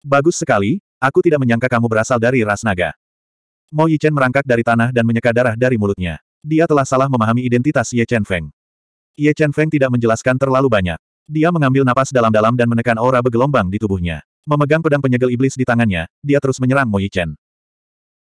Bagus sekali, aku tidak menyangka kamu berasal dari ras naga. Mo Yichen merangkak dari tanah dan menyeka darah dari mulutnya. Dia telah salah memahami identitas Ye Chen Feng. Ye Chen Feng tidak menjelaskan terlalu banyak. Dia mengambil napas dalam-dalam dan menekan aura bergelombang di tubuhnya. Memegang pedang penyegel iblis di tangannya, dia terus menyerang Mo Yichen.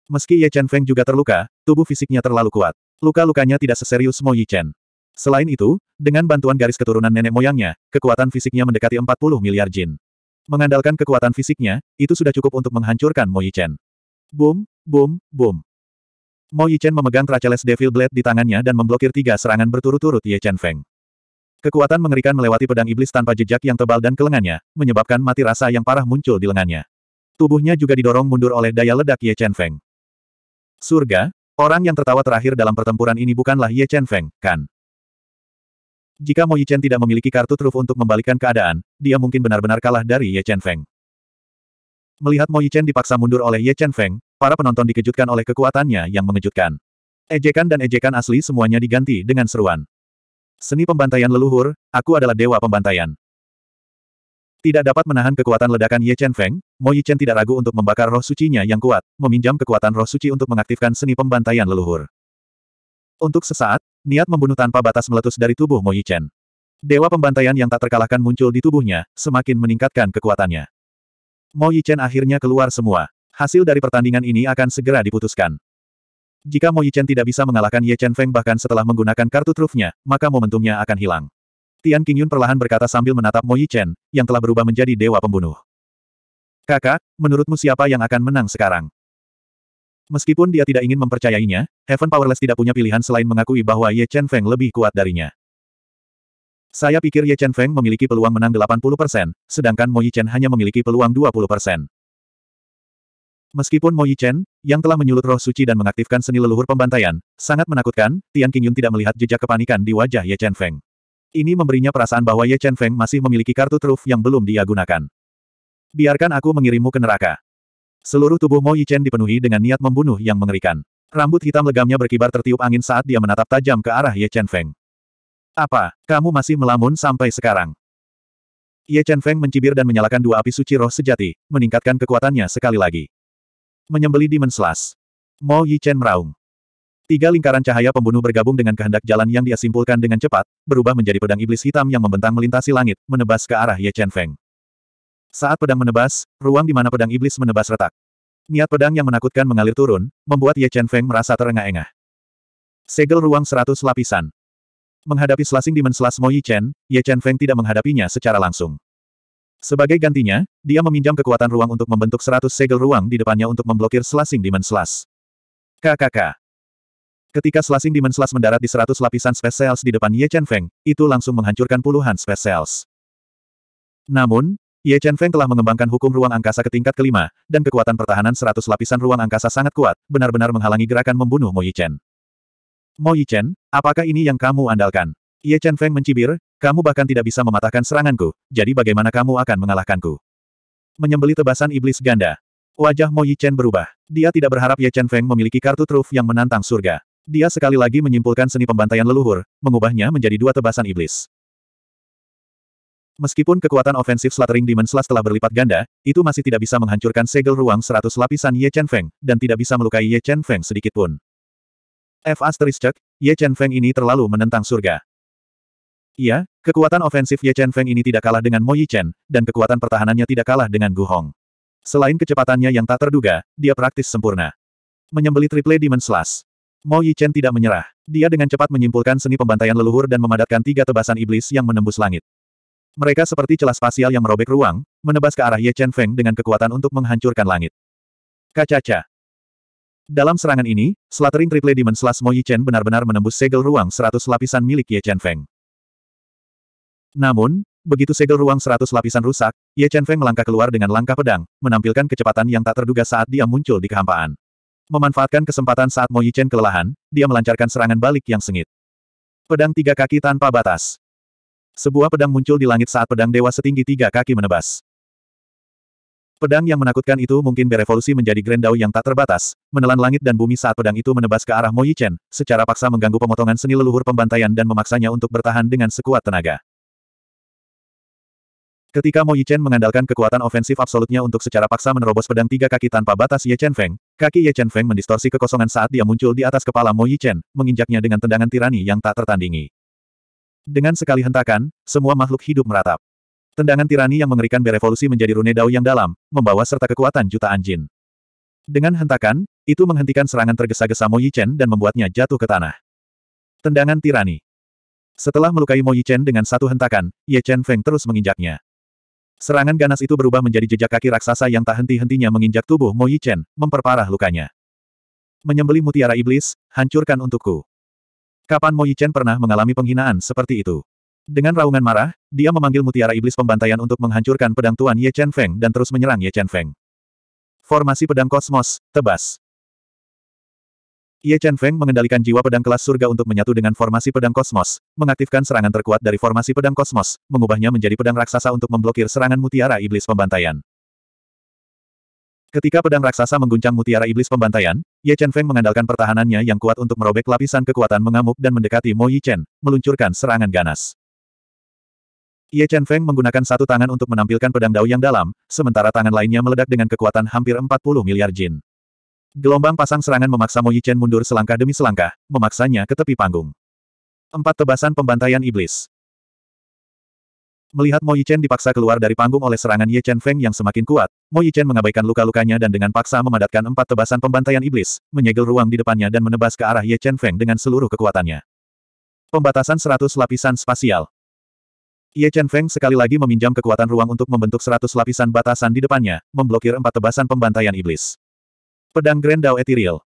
Meski Ye Chen Feng juga terluka, tubuh fisiknya terlalu kuat. Luka-lukanya tidak seserius Mo Yichen. Selain itu, dengan bantuan garis keturunan nenek moyangnya, kekuatan fisiknya mendekati 40 miliar jin. Mengandalkan kekuatan fisiknya, itu sudah cukup untuk menghancurkan Mo Yichen. Boom, boom, boom. Mo Yichen memegang Traceles Devil Blade di tangannya dan memblokir tiga serangan berturut-turut Ye Chen Feng. Kekuatan mengerikan melewati pedang iblis tanpa jejak yang tebal dan kelengannya, menyebabkan mati rasa yang parah muncul di lengannya. Tubuhnya juga didorong mundur oleh daya ledak Ye Chen Feng. Surga, orang yang tertawa terakhir dalam pertempuran ini bukanlah Ye Chen Feng, kan? Jika Mo Yichen tidak memiliki kartu truf untuk membalikkan keadaan, dia mungkin benar-benar kalah dari Ye Chen Feng. Melihat Mo Yichen dipaksa mundur oleh Ye Chen Feng, para penonton dikejutkan oleh kekuatannya yang mengejutkan. Ejekan dan ejekan asli semuanya diganti dengan seruan. Seni pembantaian leluhur, aku adalah dewa pembantaian. Tidak dapat menahan kekuatan ledakan Ye Chen Feng, Mo Yichen tidak ragu untuk membakar roh sucinya yang kuat, meminjam kekuatan roh suci untuk mengaktifkan seni pembantaian leluhur. Untuk sesaat, niat membunuh tanpa batas meletus dari tubuh Mo Yichen. Dewa pembantaian yang tak terkalahkan muncul di tubuhnya, semakin meningkatkan kekuatannya. Mo Yichen akhirnya keluar semua. Hasil dari pertandingan ini akan segera diputuskan. Jika Mo Yichen tidak bisa mengalahkan Ye Chen Feng bahkan setelah menggunakan kartu trufnya, maka momentumnya akan hilang. Tian Qingyun perlahan berkata sambil menatap Mo Yichen, yang telah berubah menjadi dewa pembunuh. Kakak, menurutmu siapa yang akan menang sekarang? Meskipun dia tidak ingin mempercayainya, Heaven Powerless tidak punya pilihan selain mengakui bahwa Ye Chen Feng lebih kuat darinya. Saya pikir Ye Chen Feng memiliki peluang menang 80%, sedangkan Mo Yi Chen hanya memiliki peluang 20%. Meskipun Mo Yi Chen, yang telah menyulut roh suci dan mengaktifkan seni leluhur pembantaian, sangat menakutkan, Tian Qingyun tidak melihat jejak kepanikan di wajah Ye Chen Feng. Ini memberinya perasaan bahwa Ye Chen Feng masih memiliki kartu truf yang belum dia gunakan. Biarkan aku mengirimmu ke neraka. Seluruh tubuh Mo Yichen dipenuhi dengan niat membunuh yang mengerikan. Rambut hitam legamnya berkibar tertiup angin saat dia menatap tajam ke arah Ye Chen Feng. Apa, kamu masih melamun sampai sekarang? Ye Chen Feng mencibir dan menyalakan dua api suci roh sejati, meningkatkan kekuatannya sekali lagi. Menyembeli Demon Slash. Mo Yichen meraung. Tiga lingkaran cahaya pembunuh bergabung dengan kehendak jalan yang dia simpulkan dengan cepat, berubah menjadi pedang iblis hitam yang membentang melintasi langit, menebas ke arah Ye Chen Feng. Saat pedang menebas, ruang di mana pedang iblis menebas retak. Niat pedang yang menakutkan mengalir turun, membuat Ye Chen Feng merasa terengah-engah. Segel ruang seratus lapisan. Menghadapi selasing di menselas Mo Yi Chen, Ye Chen Feng tidak menghadapinya secara langsung. Sebagai gantinya, dia meminjam kekuatan ruang untuk membentuk seratus segel ruang di depannya untuk memblokir selasing di menselas. KKK. Ketika selasing di menselas mendarat di seratus lapisan space di depan Ye Chen Feng, itu langsung menghancurkan puluhan space Namun, Ye Chen Feng telah mengembangkan hukum ruang angkasa ke tingkat kelima, dan kekuatan pertahanan seratus lapisan ruang angkasa sangat kuat, benar-benar menghalangi gerakan membunuh Mo Yi Chen. Mo Yi Chen, apakah ini yang kamu andalkan? Ye Chen Feng mencibir, kamu bahkan tidak bisa mematahkan seranganku, jadi bagaimana kamu akan mengalahkanku? Menyembeli tebasan iblis ganda. Wajah Mo Yi Chen berubah. Dia tidak berharap Ye Chen Feng memiliki kartu truf yang menantang surga. Dia sekali lagi menyimpulkan seni pembantaian leluhur, mengubahnya menjadi dua tebasan iblis. Meskipun kekuatan ofensif Slattering Demon Slash telah berlipat ganda, itu masih tidak bisa menghancurkan segel ruang 100 lapisan Ye Chen Feng, dan tidak bisa melukai Ye Chen Feng sedikitpun. F asterisk, Ye Chen Feng ini terlalu menentang surga. Iya, kekuatan ofensif Ye Chen Feng ini tidak kalah dengan Mo Yi Chen, dan kekuatan pertahanannya tidak kalah dengan Gu Hong. Selain kecepatannya yang tak terduga, dia praktis sempurna. Menyembeli triple Demon Slash. Mo Yi Chen tidak menyerah. Dia dengan cepat menyimpulkan seni pembantaian leluhur dan memadatkan tiga tebasan iblis yang menembus langit. Mereka seperti celah spasial yang merobek ruang, menebas ke arah Ye Chen Feng dengan kekuatan untuk menghancurkan langit. Kacaca. Dalam serangan ini, Slattering Triple Demon Slash Mo Yi Chen benar-benar menembus segel ruang 100 lapisan milik Ye Chen Feng. Namun, begitu segel ruang 100 lapisan rusak, Ye Chen Feng melangkah keluar dengan langkah pedang, menampilkan kecepatan yang tak terduga saat dia muncul di kehampaan. Memanfaatkan kesempatan saat Mo Chen kelelahan, dia melancarkan serangan balik yang sengit. Pedang tiga kaki tanpa batas. Sebuah pedang muncul di langit saat pedang dewa setinggi tiga kaki menebas. Pedang yang menakutkan itu mungkin berevolusi menjadi Grendau yang tak terbatas, menelan langit dan bumi saat pedang itu menebas ke arah Mo Yichen, secara paksa mengganggu pemotongan seni leluhur pembantaian dan memaksanya untuk bertahan dengan sekuat tenaga. Ketika Mo Yichen mengandalkan kekuatan ofensif absolutnya untuk secara paksa menerobos pedang tiga kaki tanpa batas Ye Chen Feng, kaki Ye Chen Feng mendistorsi kekosongan saat dia muncul di atas kepala Mo Yichen, menginjaknya dengan tendangan tirani yang tak tertandingi. Dengan sekali hentakan, semua makhluk hidup meratap. Tendangan tirani yang mengerikan berevolusi menjadi rune dao yang dalam, membawa serta kekuatan jutaan jin. Dengan hentakan, itu menghentikan serangan tergesa-gesa Mo Yichen dan membuatnya jatuh ke tanah. Tendangan tirani. Setelah melukai Mo Yichen dengan satu hentakan, Ye Chen Feng terus menginjaknya. Serangan ganas itu berubah menjadi jejak kaki raksasa yang tak henti-hentinya menginjak tubuh Mo Yichen, memperparah lukanya. Menyembeli mutiara iblis, hancurkan untukku. Kapan Mo Yichen pernah mengalami penghinaan seperti itu? Dengan raungan marah, dia memanggil mutiara iblis pembantaian untuk menghancurkan pedang Tuan Ye Chen Feng dan terus menyerang Ye Chen Feng. Formasi pedang kosmos, tebas. Ye Chen Feng mengendalikan jiwa pedang kelas surga untuk menyatu dengan formasi pedang kosmos, mengaktifkan serangan terkuat dari formasi pedang kosmos, mengubahnya menjadi pedang raksasa untuk memblokir serangan mutiara iblis pembantaian. Ketika pedang raksasa mengguncang mutiara iblis pembantaian, Ye Chen Feng mengandalkan pertahanannya yang kuat untuk merobek lapisan kekuatan mengamuk dan mendekati Mo Yi Chen, meluncurkan serangan ganas. Ye Chen Feng menggunakan satu tangan untuk menampilkan pedang dao yang dalam, sementara tangan lainnya meledak dengan kekuatan hampir 40 miliar jin. Gelombang pasang serangan memaksa Mo Yi Chen mundur selangkah demi selangkah, memaksanya ke tepi panggung. Empat tebasan pembantaian iblis. Melihat Mo Yichen dipaksa keluar dari panggung oleh serangan Ye Chen Feng yang semakin kuat, Mo Yichen mengabaikan luka-lukanya dan dengan paksa memadatkan empat tebasan pembantaian iblis, menyegel ruang di depannya dan menebas ke arah Ye Chen Feng dengan seluruh kekuatannya. Pembatasan seratus lapisan spasial Ye Chen Feng sekali lagi meminjam kekuatan ruang untuk membentuk seratus lapisan batasan di depannya, memblokir empat tebasan pembantaian iblis. Pedang Grand Dao Ethereal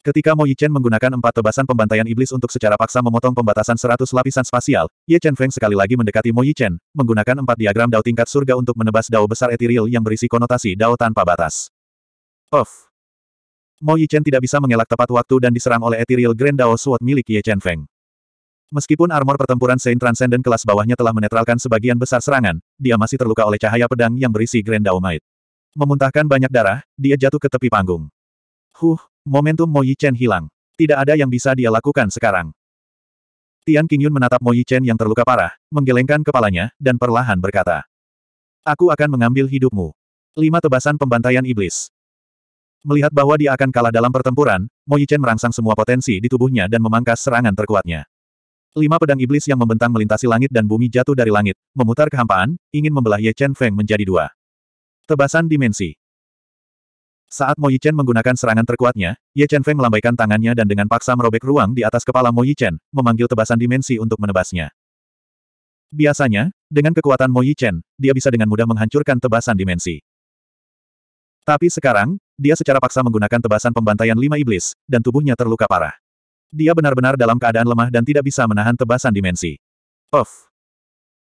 Ketika Mo Yichen menggunakan empat tebasan pembantaian iblis untuk secara paksa memotong pembatasan seratus lapisan spasial, Ye Chen Feng sekali lagi mendekati Mo Yichen, menggunakan empat diagram dao tingkat surga untuk menebas dao besar etiril yang berisi konotasi dao tanpa batas. Of, Mo Yichen tidak bisa mengelak tepat waktu dan diserang oleh etiril Grand Dao Sword milik Ye Chen Feng. Meskipun armor pertempuran Saint Transcendent kelas bawahnya telah menetralkan sebagian besar serangan, dia masih terluka oleh cahaya pedang yang berisi Grand Dao Might. Memuntahkan banyak darah, dia jatuh ke tepi panggung. Huh, Momentum Mo Chen hilang. Tidak ada yang bisa dia lakukan sekarang. Tian Qingyun menatap Mo Chen yang terluka parah, menggelengkan kepalanya, dan perlahan berkata. Aku akan mengambil hidupmu. Lima tebasan pembantaian iblis. Melihat bahwa dia akan kalah dalam pertempuran, Mo Chen merangsang semua potensi di tubuhnya dan memangkas serangan terkuatnya. Lima pedang iblis yang membentang melintasi langit dan bumi jatuh dari langit, memutar kehampaan, ingin membelah Ye Chen Feng menjadi dua. Tebasan dimensi. Saat Mo Yichen menggunakan serangan terkuatnya, Ye Chen Feng melambaikan tangannya dan dengan paksa merobek ruang di atas kepala Mo Yichen, memanggil tebasan dimensi untuk menebasnya. Biasanya, dengan kekuatan Mo Yichen, dia bisa dengan mudah menghancurkan tebasan dimensi. Tapi sekarang, dia secara paksa menggunakan tebasan pembantaian lima iblis, dan tubuhnya terluka parah. Dia benar-benar dalam keadaan lemah dan tidak bisa menahan tebasan dimensi. Of!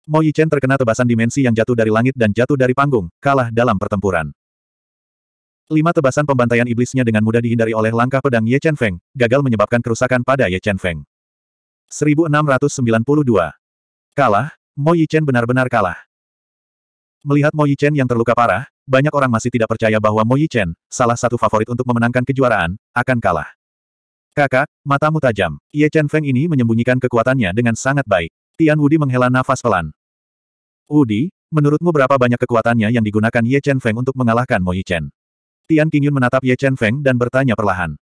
Mo Yichen terkena tebasan dimensi yang jatuh dari langit dan jatuh dari panggung, kalah dalam pertempuran. Lima tebasan pembantaian iblisnya dengan mudah dihindari oleh langkah pedang Ye Chen Feng, gagal menyebabkan kerusakan pada Ye Chen Feng. 1692. Kalah, Mo Chen benar-benar kalah. Melihat Mo Chen yang terluka parah, banyak orang masih tidak percaya bahwa Mo Chen, salah satu favorit untuk memenangkan kejuaraan, akan kalah. Kakak, matamu tajam. Ye Chen Feng ini menyembunyikan kekuatannya dengan sangat baik. Tian Wudi menghela nafas pelan. Wudi, menurutmu berapa banyak kekuatannya yang digunakan Ye Chen Feng untuk mengalahkan Mo Chen? Tian Qingyun menatap Ye Chen Feng dan bertanya perlahan.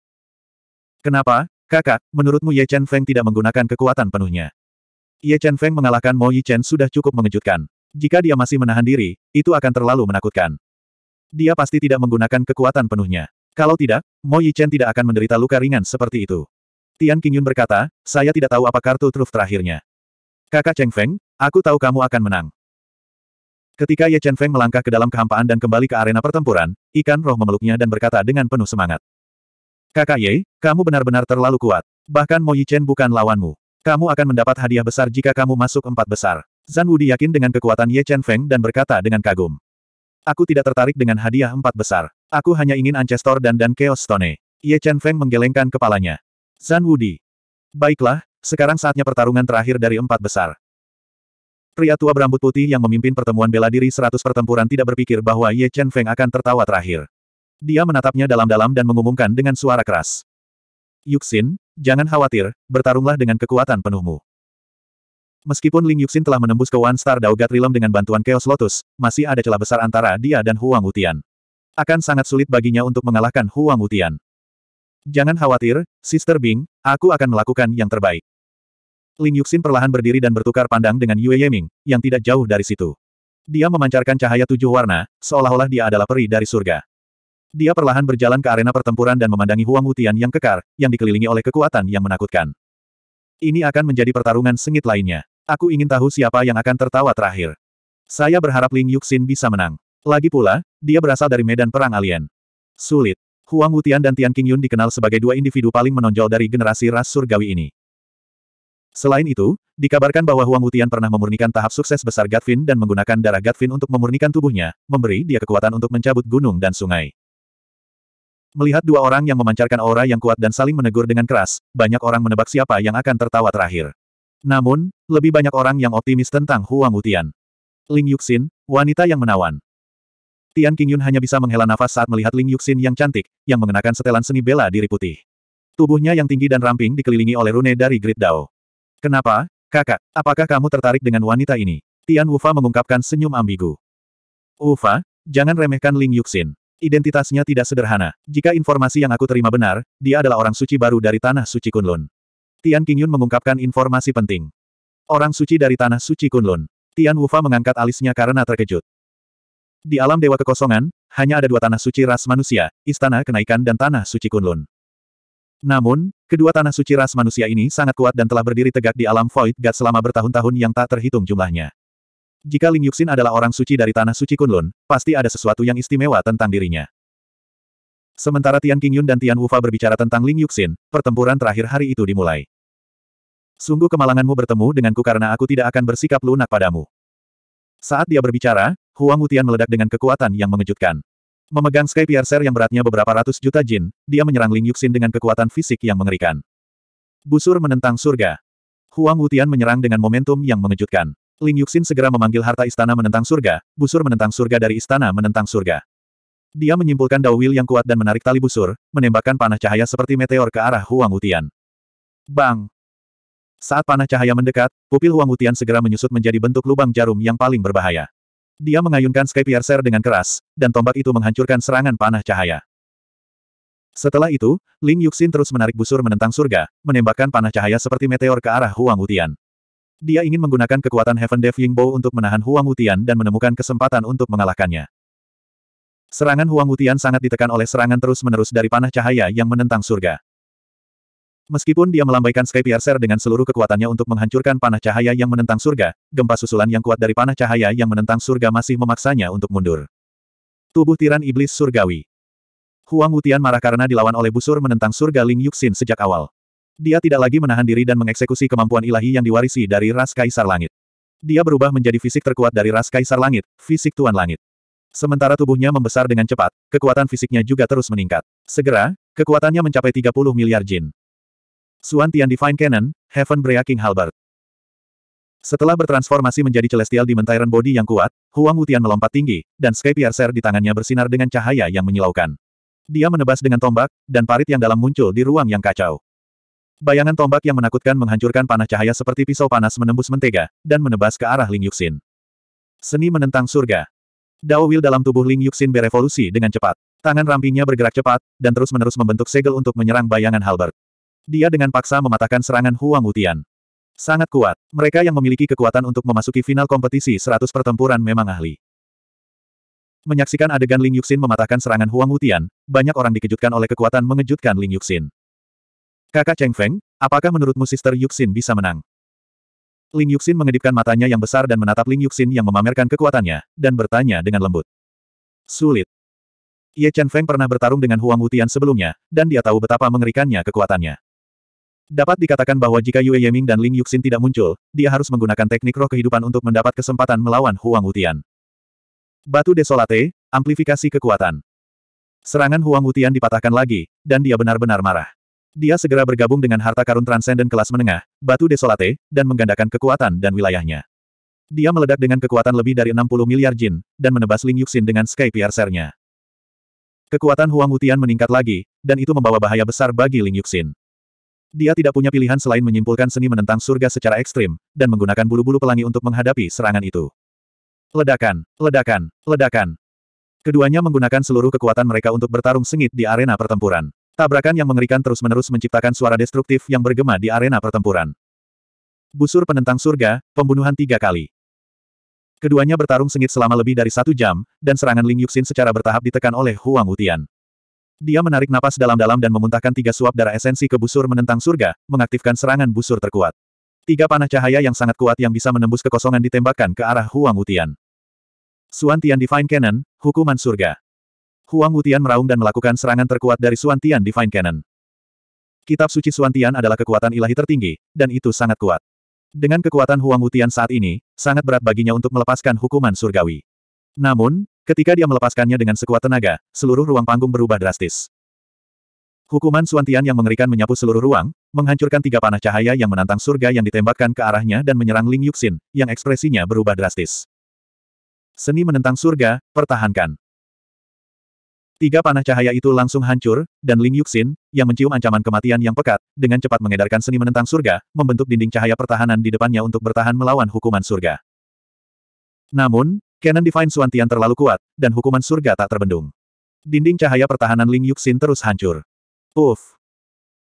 Kenapa, kakak, menurutmu Ye Chen Feng tidak menggunakan kekuatan penuhnya? Ye Chen Feng mengalahkan Mo Yi Chen sudah cukup mengejutkan. Jika dia masih menahan diri, itu akan terlalu menakutkan. Dia pasti tidak menggunakan kekuatan penuhnya. Kalau tidak, Mo Yi Chen tidak akan menderita luka ringan seperti itu. Tian Qingyun berkata, saya tidak tahu apa kartu truf terakhirnya. Kakak Cheng Feng, aku tahu kamu akan menang. Ketika Ye Chen Feng melangkah ke dalam kehampaan dan kembali ke arena pertempuran, ikan roh memeluknya dan berkata dengan penuh semangat. Kakak Ye, kamu benar-benar terlalu kuat. Bahkan Mo Yi Chen bukan lawanmu. Kamu akan mendapat hadiah besar jika kamu masuk empat besar. Zan Wudi yakin dengan kekuatan Ye Chen Feng dan berkata dengan kagum. Aku tidak tertarik dengan hadiah empat besar. Aku hanya ingin Ancestor dan dan Chaos Stone. Ye Chen Feng menggelengkan kepalanya. Zan Wudi. Baiklah, sekarang saatnya pertarungan terakhir dari empat besar. Pria tua berambut putih yang memimpin pertemuan bela diri seratus pertempuran tidak berpikir bahwa Ye Chen Feng akan tertawa terakhir. Dia menatapnya dalam-dalam dan mengumumkan dengan suara keras. Yuxin, jangan khawatir, bertarunglah dengan kekuatan penuhmu. Meskipun Ling Yuxin telah menembus ke One Star Daugat Realm dengan bantuan Chaos Lotus, masih ada celah besar antara dia dan Huang Wutian. Akan sangat sulit baginya untuk mengalahkan Huang Wutian. Jangan khawatir, Sister Bing, aku akan melakukan yang terbaik. Ling Yuxin perlahan berdiri dan bertukar pandang dengan Yue Yeming, yang tidak jauh dari situ. Dia memancarkan cahaya tujuh warna, seolah-olah dia adalah peri dari surga. Dia perlahan berjalan ke arena pertempuran dan memandangi Huang Wutian yang kekar, yang dikelilingi oleh kekuatan yang menakutkan. Ini akan menjadi pertarungan sengit lainnya. Aku ingin tahu siapa yang akan tertawa terakhir. Saya berharap Ling Yuxin bisa menang. Lagi pula, dia berasal dari medan perang alien. Sulit. Huang Wutian dan Tian Qingyun dikenal sebagai dua individu paling menonjol dari generasi ras surgawi ini. Selain itu, dikabarkan bahwa Huang Wutian pernah memurnikan tahap sukses besar Gatvin dan menggunakan darah Gatvin untuk memurnikan tubuhnya, memberi dia kekuatan untuk mencabut gunung dan sungai. Melihat dua orang yang memancarkan aura yang kuat dan saling menegur dengan keras, banyak orang menebak siapa yang akan tertawa terakhir. Namun, lebih banyak orang yang optimis tentang Huang Wutian. Ling Yuxin, wanita yang menawan. Tian Qingyun hanya bisa menghela nafas saat melihat Ling Yuxin yang cantik, yang mengenakan setelan seni bela diri putih. Tubuhnya yang tinggi dan ramping dikelilingi oleh rune dari Grid Dao. Kenapa, kakak, apakah kamu tertarik dengan wanita ini? Tian Wufa mengungkapkan senyum ambigu. Wufa, jangan remehkan Ling Yuxin. Identitasnya tidak sederhana. Jika informasi yang aku terima benar, dia adalah orang suci baru dari Tanah Suci Kunlun. Tian Qingyun mengungkapkan informasi penting. Orang suci dari Tanah Suci Kunlun. Tian Wufa mengangkat alisnya karena terkejut. Di alam Dewa Kekosongan, hanya ada dua tanah suci ras manusia, Istana Kenaikan dan Tanah Suci Kunlun. Namun, kedua tanah suci ras manusia ini sangat kuat dan telah berdiri tegak di alam Void God selama bertahun-tahun yang tak terhitung jumlahnya. Jika Ling Yuxin adalah orang suci dari tanah suci Kunlun, pasti ada sesuatu yang istimewa tentang dirinya. Sementara Tian Qingyun dan Tian Wufa berbicara tentang Ling Yuxin, pertempuran terakhir hari itu dimulai. Sungguh kemalanganmu bertemu denganku karena aku tidak akan bersikap lunak padamu. Saat dia berbicara, Huang Wutian meledak dengan kekuatan yang mengejutkan. Memegang Sky Piercer yang beratnya beberapa ratus juta jin, dia menyerang Ling Yuxin dengan kekuatan fisik yang mengerikan. Busur menentang surga. Huang Wutian menyerang dengan momentum yang mengejutkan. Ling Yuxin segera memanggil harta istana menentang surga, busur menentang surga dari istana menentang surga. Dia menyimpulkan dawil yang kuat dan menarik tali busur, menembakkan panah cahaya seperti meteor ke arah Huang Wutian. Bang! Saat panah cahaya mendekat, pupil Huang Wutian segera menyusut menjadi bentuk lubang jarum yang paling berbahaya. Dia mengayunkan Sky Piercer dengan keras, dan tombak itu menghancurkan serangan panah cahaya. Setelah itu, Ling Yuxin terus menarik busur menentang surga, menembakkan panah cahaya seperti meteor ke arah Huang Wutian. Dia ingin menggunakan kekuatan Heaven Ying Yingbo untuk menahan Huang Wutian dan menemukan kesempatan untuk mengalahkannya. Serangan Huang Wutian sangat ditekan oleh serangan terus-menerus dari panah cahaya yang menentang surga. Meskipun dia melambaikan Sky Piercer dengan seluruh kekuatannya untuk menghancurkan panah cahaya yang menentang surga, gempa susulan yang kuat dari panah cahaya yang menentang surga masih memaksanya untuk mundur. Tubuh tiran iblis surgawi. Huang Wutian marah karena dilawan oleh busur menentang surga Ling Yuxin sejak awal. Dia tidak lagi menahan diri dan mengeksekusi kemampuan ilahi yang diwarisi dari ras Kaisar Langit. Dia berubah menjadi fisik terkuat dari ras Kaisar Langit, fisik Tuan Langit. Sementara tubuhnya membesar dengan cepat, kekuatan fisiknya juga terus meningkat. Segera, kekuatannya mencapai 30 miliar jin. Suan Tian Divine Cannon, Heaven Breaking Halberd. Setelah bertransformasi menjadi celestial di mentairan body yang kuat, Huang Wutian melompat tinggi, dan Sky Piercer di tangannya bersinar dengan cahaya yang menyilaukan. Dia menebas dengan tombak, dan parit yang dalam muncul di ruang yang kacau. Bayangan tombak yang menakutkan menghancurkan panah cahaya seperti pisau panas menembus mentega, dan menebas ke arah Ling Yuxin. Seni menentang surga. Dao Will dalam tubuh Ling Yuxin berevolusi dengan cepat. Tangan rampingnya bergerak cepat, dan terus-menerus membentuk segel untuk menyerang bayangan Halbert. Dia dengan paksa mematahkan serangan Huang Wutian. Sangat kuat. Mereka yang memiliki kekuatan untuk memasuki final kompetisi 100 pertempuran memang ahli. Menyaksikan adegan Ling Yuxin mematahkan serangan Huang Wutian, banyak orang dikejutkan oleh kekuatan mengejutkan Ling Yuxin. Kakak Cheng Feng, apakah menurutmu Sister Yuxin bisa menang? Ling Yuxin mengedipkan matanya yang besar dan menatap Ling Yuxin yang memamerkan kekuatannya, dan bertanya dengan lembut. Sulit. Ye Chen Feng pernah bertarung dengan Huang Wutian sebelumnya, dan dia tahu betapa mengerikannya kekuatannya. Dapat dikatakan bahwa jika Yue Yeming dan Ling Yuxin tidak muncul, dia harus menggunakan teknik roh kehidupan untuk mendapat kesempatan melawan Huang Wutian. Batu Desolate, amplifikasi kekuatan. Serangan Huang Wutian dipatahkan lagi, dan dia benar-benar marah. Dia segera bergabung dengan harta karun transenden kelas menengah, Batu Desolate, dan menggandakan kekuatan dan wilayahnya. Dia meledak dengan kekuatan lebih dari 60 miliar jin, dan menebas Ling Yuxin dengan Sky Piercer-nya. Kekuatan Huang Wutian meningkat lagi, dan itu membawa bahaya besar bagi Ling Yuxin. Dia tidak punya pilihan selain menyimpulkan seni menentang surga secara ekstrim, dan menggunakan bulu-bulu pelangi untuk menghadapi serangan itu. Ledakan, ledakan, ledakan. Keduanya menggunakan seluruh kekuatan mereka untuk bertarung sengit di arena pertempuran. Tabrakan yang mengerikan terus-menerus menciptakan suara destruktif yang bergema di arena pertempuran. Busur penentang surga, pembunuhan tiga kali. Keduanya bertarung sengit selama lebih dari satu jam, dan serangan Ling Yuxin secara bertahap ditekan oleh Huang Utian. Dia menarik napas dalam-dalam dan memuntahkan tiga suap darah esensi ke busur menentang surga, mengaktifkan serangan busur terkuat. Tiga panah cahaya yang sangat kuat yang bisa menembus kekosongan ditembakkan ke arah Huang Wutian. Suan Tian Divine Cannon, Hukuman Surga. Huang Wutian meraung dan melakukan serangan terkuat dari Suan Tian Divine Cannon. Kitab suci Suan Tian adalah kekuatan ilahi tertinggi, dan itu sangat kuat. Dengan kekuatan Huang Wutian saat ini, sangat berat baginya untuk melepaskan hukuman surgawi. Namun, Ketika dia melepaskannya dengan sekuat tenaga, seluruh ruang panggung berubah drastis. Hukuman Suantian yang mengerikan menyapu seluruh ruang, menghancurkan tiga panah cahaya yang menantang surga yang ditembakkan ke arahnya dan menyerang Ling Yuxin, yang ekspresinya berubah drastis. Seni menentang surga, pertahankan. Tiga panah cahaya itu langsung hancur, dan Ling Yuxin, yang mencium ancaman kematian yang pekat, dengan cepat mengedarkan seni menentang surga, membentuk dinding cahaya pertahanan di depannya untuk bertahan melawan hukuman surga. Namun, Canon Divine Suantian terlalu kuat, dan hukuman surga tak terbendung. Dinding cahaya pertahanan Ling Yuxin terus hancur. Uff!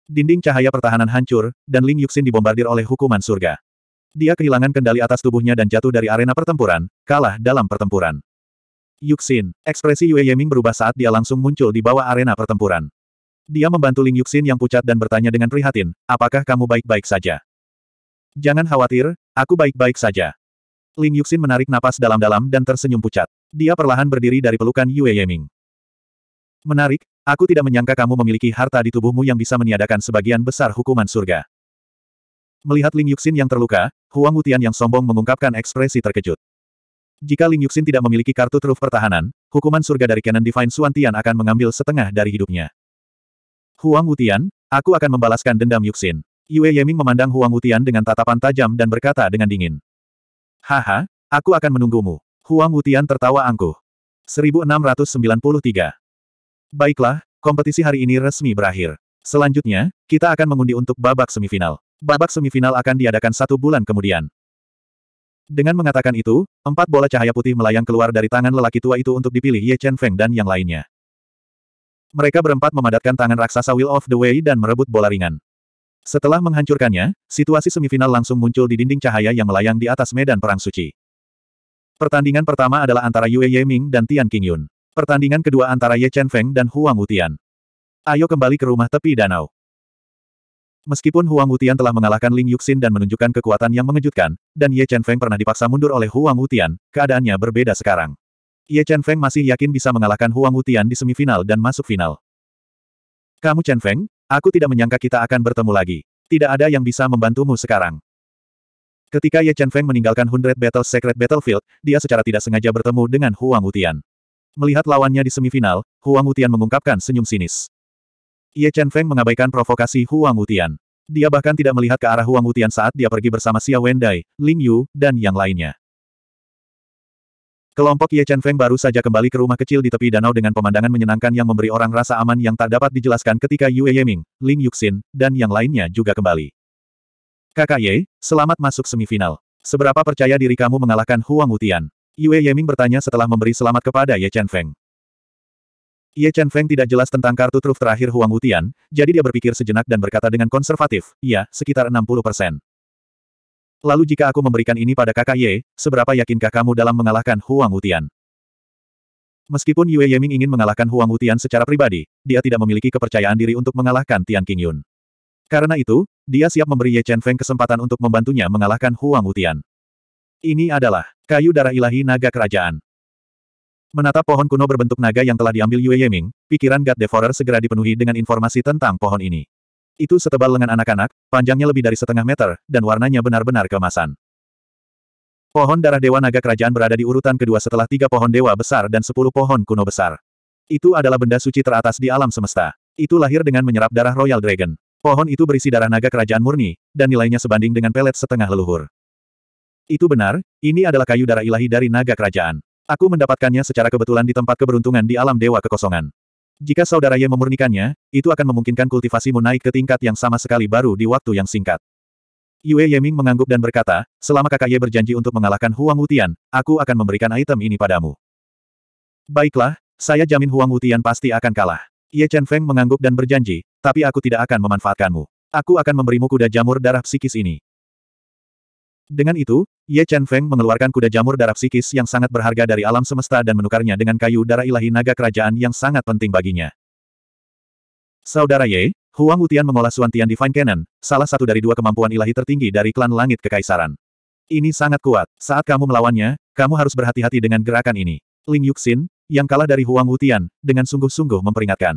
Dinding cahaya pertahanan hancur, dan Ling Yuxin dibombardir oleh hukuman surga. Dia kehilangan kendali atas tubuhnya dan jatuh dari arena pertempuran, kalah dalam pertempuran. Yuxin, ekspresi Yue Yeming berubah saat dia langsung muncul di bawah arena pertempuran. Dia membantu Ling Yuxin yang pucat dan bertanya dengan prihatin, apakah kamu baik-baik saja? Jangan khawatir, aku baik-baik saja. Ling Yuxin menarik napas dalam-dalam dan tersenyum pucat. Dia perlahan berdiri dari pelukan Yue Yeming. Menarik, aku tidak menyangka kamu memiliki harta di tubuhmu yang bisa meniadakan sebagian besar hukuman surga. Melihat Ling Yuxin yang terluka, Huang Wutian yang sombong mengungkapkan ekspresi terkejut. Jika Ling Yuxin tidak memiliki kartu truf pertahanan, hukuman surga dari Canon Divine Xuan Tian akan mengambil setengah dari hidupnya. Huang Wutian, aku akan membalaskan dendam Yuxin. Yue Yeming memandang Huang Wutian dengan tatapan tajam dan berkata dengan dingin. Haha, aku akan menunggumu. Huang Wutian tertawa angkuh. 1693. Baiklah, kompetisi hari ini resmi berakhir. Selanjutnya, kita akan mengundi untuk babak semifinal. Babak semifinal akan diadakan satu bulan kemudian. Dengan mengatakan itu, empat bola cahaya putih melayang keluar dari tangan lelaki tua itu untuk dipilih Ye Chen Feng dan yang lainnya. Mereka berempat memadatkan tangan raksasa Will of the Way dan merebut bola ringan. Setelah menghancurkannya, situasi semifinal langsung muncul di dinding cahaya yang melayang di atas medan perang suci. Pertandingan pertama adalah antara Yue Yeming dan Tian Qingyun. Pertandingan kedua antara Ye Chen Feng dan Huang Wutian. Ayo kembali ke rumah tepi danau. Meskipun Huang Wutian telah mengalahkan Ling Yuxin dan menunjukkan kekuatan yang mengejutkan, dan Ye Chen Feng pernah dipaksa mundur oleh Huang Wutian, keadaannya berbeda sekarang. Ye Chen Feng masih yakin bisa mengalahkan Huang Wutian di semifinal dan masuk final. Kamu Chen Feng, Aku tidak menyangka kita akan bertemu lagi. Tidak ada yang bisa membantumu sekarang. Ketika Ye Chen Feng meninggalkan Hundred Battles Secret Battlefield, dia secara tidak sengaja bertemu dengan Huang Wutian. Melihat lawannya di semifinal, Huang Wutian mengungkapkan senyum sinis. Ye Chen Feng mengabaikan provokasi Huang Wutian. Dia bahkan tidak melihat ke arah Huang Wutian saat dia pergi bersama Xia Wendai, Ling Yu, dan yang lainnya. Kelompok Ye Chen Feng baru saja kembali ke rumah kecil di tepi danau dengan pemandangan menyenangkan yang memberi orang rasa aman yang tak dapat dijelaskan ketika Yue Yeming, Ling Yuxin, dan yang lainnya juga kembali. Kakak Ye, selamat masuk semifinal. Seberapa percaya diri kamu mengalahkan Huang Wutian? Yue Yeming bertanya setelah memberi selamat kepada Ye Chen Feng. Ye Chen Feng tidak jelas tentang kartu truf terakhir Huang Wutian, jadi dia berpikir sejenak dan berkata dengan konservatif, ya, sekitar 60 persen. Lalu jika aku memberikan ini pada kakak Ye, seberapa yakinkah kamu dalam mengalahkan Huang Wutian? Meskipun Yue Yeming ingin mengalahkan Huang Wutian secara pribadi, dia tidak memiliki kepercayaan diri untuk mengalahkan Tian Qingyun. Karena itu, dia siap memberi Ye Chen Feng kesempatan untuk membantunya mengalahkan Huang Wutian. Ini adalah kayu darah ilahi naga kerajaan. Menatap pohon kuno berbentuk naga yang telah diambil Yue Yeming, pikiran God Devourer segera dipenuhi dengan informasi tentang pohon ini. Itu setebal lengan anak-anak, panjangnya lebih dari setengah meter, dan warnanya benar-benar kemasan. Pohon darah Dewa Naga Kerajaan berada di urutan kedua setelah tiga pohon dewa besar dan sepuluh pohon kuno besar. Itu adalah benda suci teratas di alam semesta. Itu lahir dengan menyerap darah Royal Dragon. Pohon itu berisi darah naga kerajaan murni, dan nilainya sebanding dengan pelet setengah leluhur. Itu benar, ini adalah kayu darah ilahi dari naga kerajaan. Aku mendapatkannya secara kebetulan di tempat keberuntungan di alam dewa kekosongan. Jika saudara Ye memurnikannya, itu akan memungkinkan kultivasimu naik ke tingkat yang sama sekali baru di waktu yang singkat. Yue Yeming mengangguk dan berkata, selama kakak Ye berjanji untuk mengalahkan Huang Wutian, aku akan memberikan item ini padamu. Baiklah, saya jamin Huang Wutian pasti akan kalah. Ye Chen Feng mengangguk dan berjanji, tapi aku tidak akan memanfaatkanmu. Aku akan memberimu kuda jamur darah psikis ini. Dengan itu, Ye Chen Feng mengeluarkan kuda jamur darah psikis yang sangat berharga dari alam semesta dan menukarnya dengan kayu darah ilahi naga kerajaan yang sangat penting baginya. Saudara Ye, Huang Wutian mengolah Suan Suantian Divine Cannon, salah satu dari dua kemampuan ilahi tertinggi dari klan langit kekaisaran. Ini sangat kuat. Saat kamu melawannya, kamu harus berhati-hati dengan gerakan ini. Ling Yuxin, yang kalah dari Huang Wutian, dengan sungguh-sungguh memperingatkan.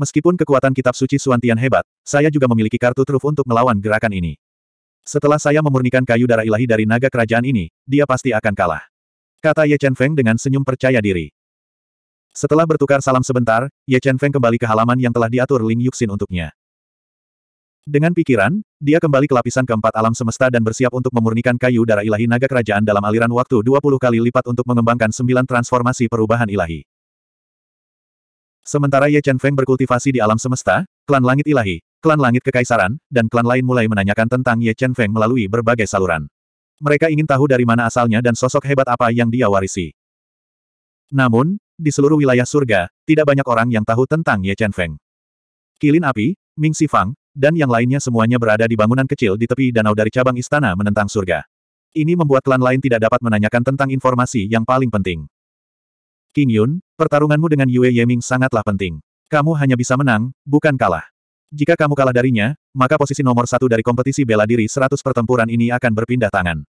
Meskipun kekuatan kitab suci Suantian hebat, saya juga memiliki kartu truf untuk melawan gerakan ini. Setelah saya memurnikan kayu darah ilahi dari naga kerajaan ini, dia pasti akan kalah. Kata Ye Chen Feng dengan senyum percaya diri. Setelah bertukar salam sebentar, Ye Chen Feng kembali ke halaman yang telah diatur Ling Yuxin untuknya. Dengan pikiran, dia kembali ke lapisan keempat alam semesta dan bersiap untuk memurnikan kayu darah ilahi naga kerajaan dalam aliran waktu 20 kali lipat untuk mengembangkan sembilan transformasi perubahan ilahi. Sementara Ye Chen Feng berkultivasi di alam semesta, klan langit ilahi, klan langit kekaisaran, dan klan lain mulai menanyakan tentang Ye Chen Feng melalui berbagai saluran. Mereka ingin tahu dari mana asalnya dan sosok hebat apa yang dia warisi. Namun, di seluruh wilayah surga, tidak banyak orang yang tahu tentang Ye Chen Feng. Kilin Api, Ming Si Fang, dan yang lainnya semuanya berada di bangunan kecil di tepi danau dari cabang istana menentang surga. Ini membuat klan lain tidak dapat menanyakan tentang informasi yang paling penting. King Yun, pertarunganmu dengan Yue Yeming sangatlah penting. Kamu hanya bisa menang, bukan kalah. Jika kamu kalah darinya, maka posisi nomor satu dari kompetisi bela diri 100 pertempuran ini akan berpindah tangan.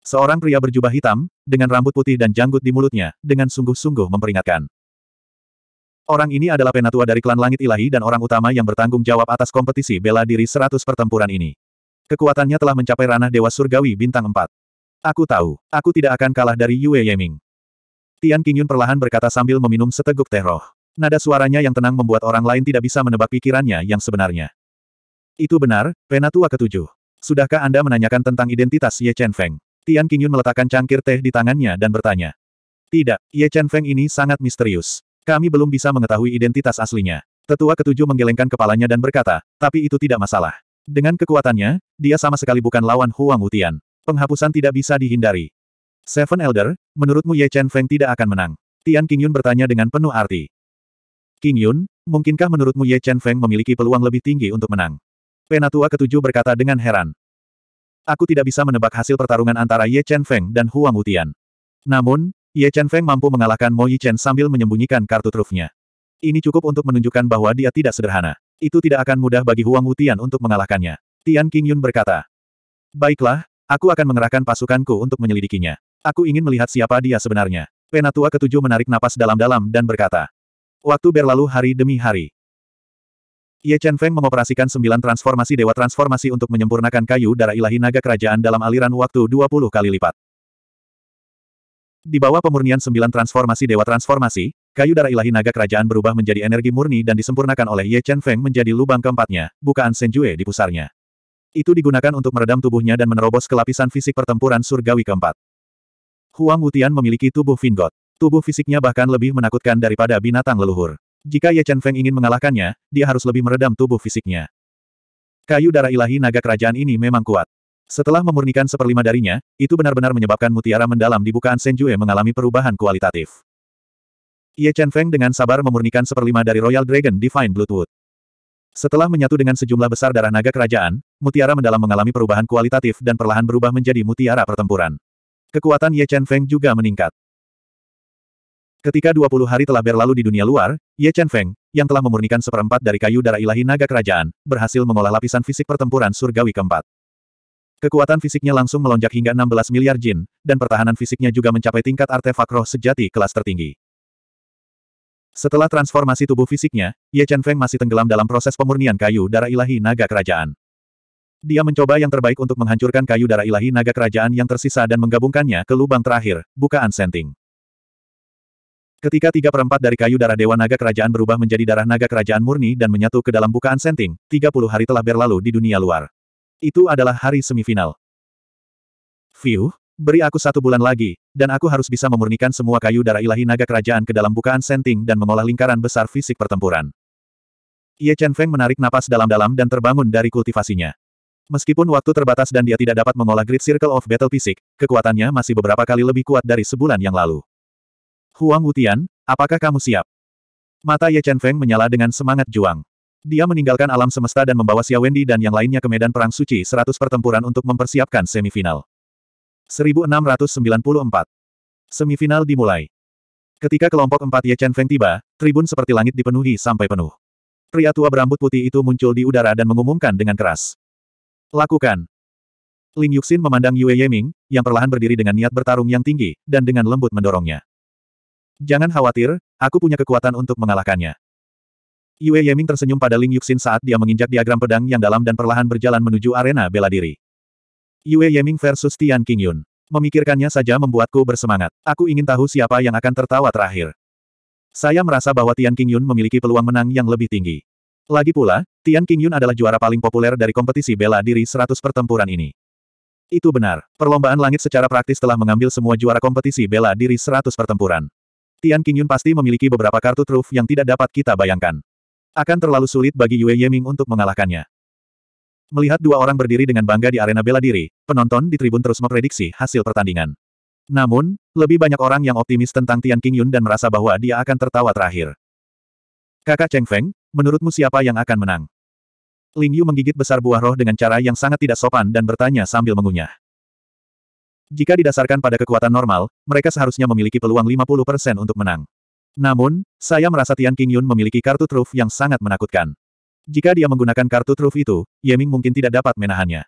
Seorang pria berjubah hitam, dengan rambut putih dan janggut di mulutnya, dengan sungguh-sungguh memperingatkan. Orang ini adalah penatua dari klan Langit Ilahi dan orang utama yang bertanggung jawab atas kompetisi bela diri 100 pertempuran ini. Kekuatannya telah mencapai ranah Dewa Surgawi Bintang 4. Aku tahu, aku tidak akan kalah dari Yue Yeming. Tian Qingyun perlahan berkata sambil meminum seteguk teh roh. Nada suaranya yang tenang membuat orang lain tidak bisa menebak pikirannya yang sebenarnya. Itu benar, Penatua ketujuh. Sudahkah Anda menanyakan tentang identitas Ye Chen Feng? Tian Qingyun meletakkan cangkir teh di tangannya dan bertanya. Tidak, Ye Chen Feng ini sangat misterius. Kami belum bisa mengetahui identitas aslinya. Tetua ketujuh menggelengkan kepalanya dan berkata, tapi itu tidak masalah. Dengan kekuatannya, dia sama sekali bukan lawan Huang Wutian. Penghapusan tidak bisa dihindari. Seven Elder, menurutmu Ye Chen Feng tidak akan menang? Tian Qingyun bertanya dengan penuh arti. King Yun, mungkinkah menurutmu Ye Chen Feng memiliki peluang lebih tinggi untuk menang? Penatua ketujuh berkata dengan heran. Aku tidak bisa menebak hasil pertarungan antara Ye Chen Feng dan Huang Wutian. Namun, Ye Chen Feng mampu mengalahkan Mo Yi Chen sambil menyembunyikan kartu trufnya. Ini cukup untuk menunjukkan bahwa dia tidak sederhana. Itu tidak akan mudah bagi Huang Wutian untuk mengalahkannya. Tian King Yun berkata. Baiklah, aku akan mengerahkan pasukanku untuk menyelidikinya. Aku ingin melihat siapa dia sebenarnya. Penatua ketujuh menarik napas dalam-dalam dan berkata. Waktu berlalu hari demi hari. Ye Chen Feng mengoperasikan sembilan transformasi dewa transformasi untuk menyempurnakan kayu darah ilahi naga kerajaan dalam aliran waktu 20 kali lipat. Di bawah pemurnian sembilan transformasi dewa transformasi, kayu darah ilahi naga kerajaan berubah menjadi energi murni dan disempurnakan oleh Ye Chen Feng menjadi lubang keempatnya, bukaan Senjue di pusarnya. Itu digunakan untuk meredam tubuhnya dan menerobos ke lapisan fisik pertempuran surgawi keempat. Huang Wutian memiliki tubuh Vingot. Tubuh fisiknya bahkan lebih menakutkan daripada binatang leluhur. Jika Ye Chen Feng ingin mengalahkannya, dia harus lebih meredam tubuh fisiknya. Kayu darah ilahi naga kerajaan ini memang kuat. Setelah memurnikan seperlima darinya, itu benar-benar menyebabkan mutiara mendalam di bukaan Senjue mengalami perubahan kualitatif. Ye Chen Feng dengan sabar memurnikan seperlima dari Royal Dragon Divine Bloodwood. Setelah menyatu dengan sejumlah besar darah naga kerajaan, mutiara mendalam mengalami perubahan kualitatif dan perlahan berubah menjadi mutiara pertempuran. Kekuatan Ye Chen Feng juga meningkat. Ketika 20 hari telah berlalu di dunia luar, Ye Chen Feng, yang telah memurnikan seperempat dari kayu darah ilahi naga kerajaan, berhasil mengolah lapisan fisik pertempuran surgawi keempat. Kekuatan fisiknya langsung melonjak hingga 16 miliar jin, dan pertahanan fisiknya juga mencapai tingkat artefak roh sejati kelas tertinggi. Setelah transformasi tubuh fisiknya, Ye Chen Feng masih tenggelam dalam proses pemurnian kayu darah ilahi naga kerajaan. Dia mencoba yang terbaik untuk menghancurkan kayu darah ilahi naga kerajaan yang tersisa dan menggabungkannya ke lubang terakhir, bukaan senting. Ketika tiga perempat dari kayu darah Dewa Naga Kerajaan berubah menjadi darah naga kerajaan murni dan menyatu ke dalam bukaan senting, 30 hari telah berlalu di dunia luar. Itu adalah hari semifinal. Fiuh, beri aku satu bulan lagi, dan aku harus bisa memurnikan semua kayu darah ilahi naga kerajaan ke dalam bukaan senting dan mengolah lingkaran besar fisik pertempuran. Ye Chen Feng menarik napas dalam-dalam dan terbangun dari kultivasinya. Meskipun waktu terbatas dan dia tidak dapat mengolah Great Circle of Battle fisik, kekuatannya masih beberapa kali lebih kuat dari sebulan yang lalu. Huang Wutian, apakah kamu siap? Mata Ye Chen Feng menyala dengan semangat juang. Dia meninggalkan alam semesta dan membawa Xia Wendy dan yang lainnya ke medan perang suci 100 pertempuran untuk mempersiapkan semifinal. 1694. Semifinal dimulai. Ketika kelompok empat Ye Chen Feng tiba, tribun seperti langit dipenuhi sampai penuh. Pria tua berambut putih itu muncul di udara dan mengumumkan dengan keras. Lakukan. Ling Yuxin memandang Yue Yeming, yang perlahan berdiri dengan niat bertarung yang tinggi, dan dengan lembut mendorongnya. Jangan khawatir, aku punya kekuatan untuk mengalahkannya. Yue Yeming tersenyum pada Ling Yuxin saat dia menginjak diagram pedang yang dalam dan perlahan berjalan menuju arena bela diri. Yue Yeming versus Tian Qingyun. Memikirkannya saja membuatku bersemangat. Aku ingin tahu siapa yang akan tertawa terakhir. Saya merasa bahwa Tian Qingyun memiliki peluang menang yang lebih tinggi. Lagi pula, Tian Qingyun adalah juara paling populer dari kompetisi bela diri 100 pertempuran ini. Itu benar, perlombaan langit secara praktis telah mengambil semua juara kompetisi bela diri 100 pertempuran. Tian Qingyun pasti memiliki beberapa kartu truf yang tidak dapat kita bayangkan. Akan terlalu sulit bagi Yue Yeming untuk mengalahkannya. Melihat dua orang berdiri dengan bangga di arena bela diri, penonton di tribun terus memprediksi hasil pertandingan. Namun, lebih banyak orang yang optimis tentang Tian Qingyun dan merasa bahwa dia akan tertawa terakhir. Kakak Cheng Feng, menurutmu siapa yang akan menang? Ling Yu menggigit besar buah roh dengan cara yang sangat tidak sopan dan bertanya sambil mengunyah. Jika didasarkan pada kekuatan normal, mereka seharusnya memiliki peluang 50% untuk menang. Namun, saya merasa Tian King Yun memiliki kartu truf yang sangat menakutkan. Jika dia menggunakan kartu truf itu, Yeming mungkin tidak dapat menahannya.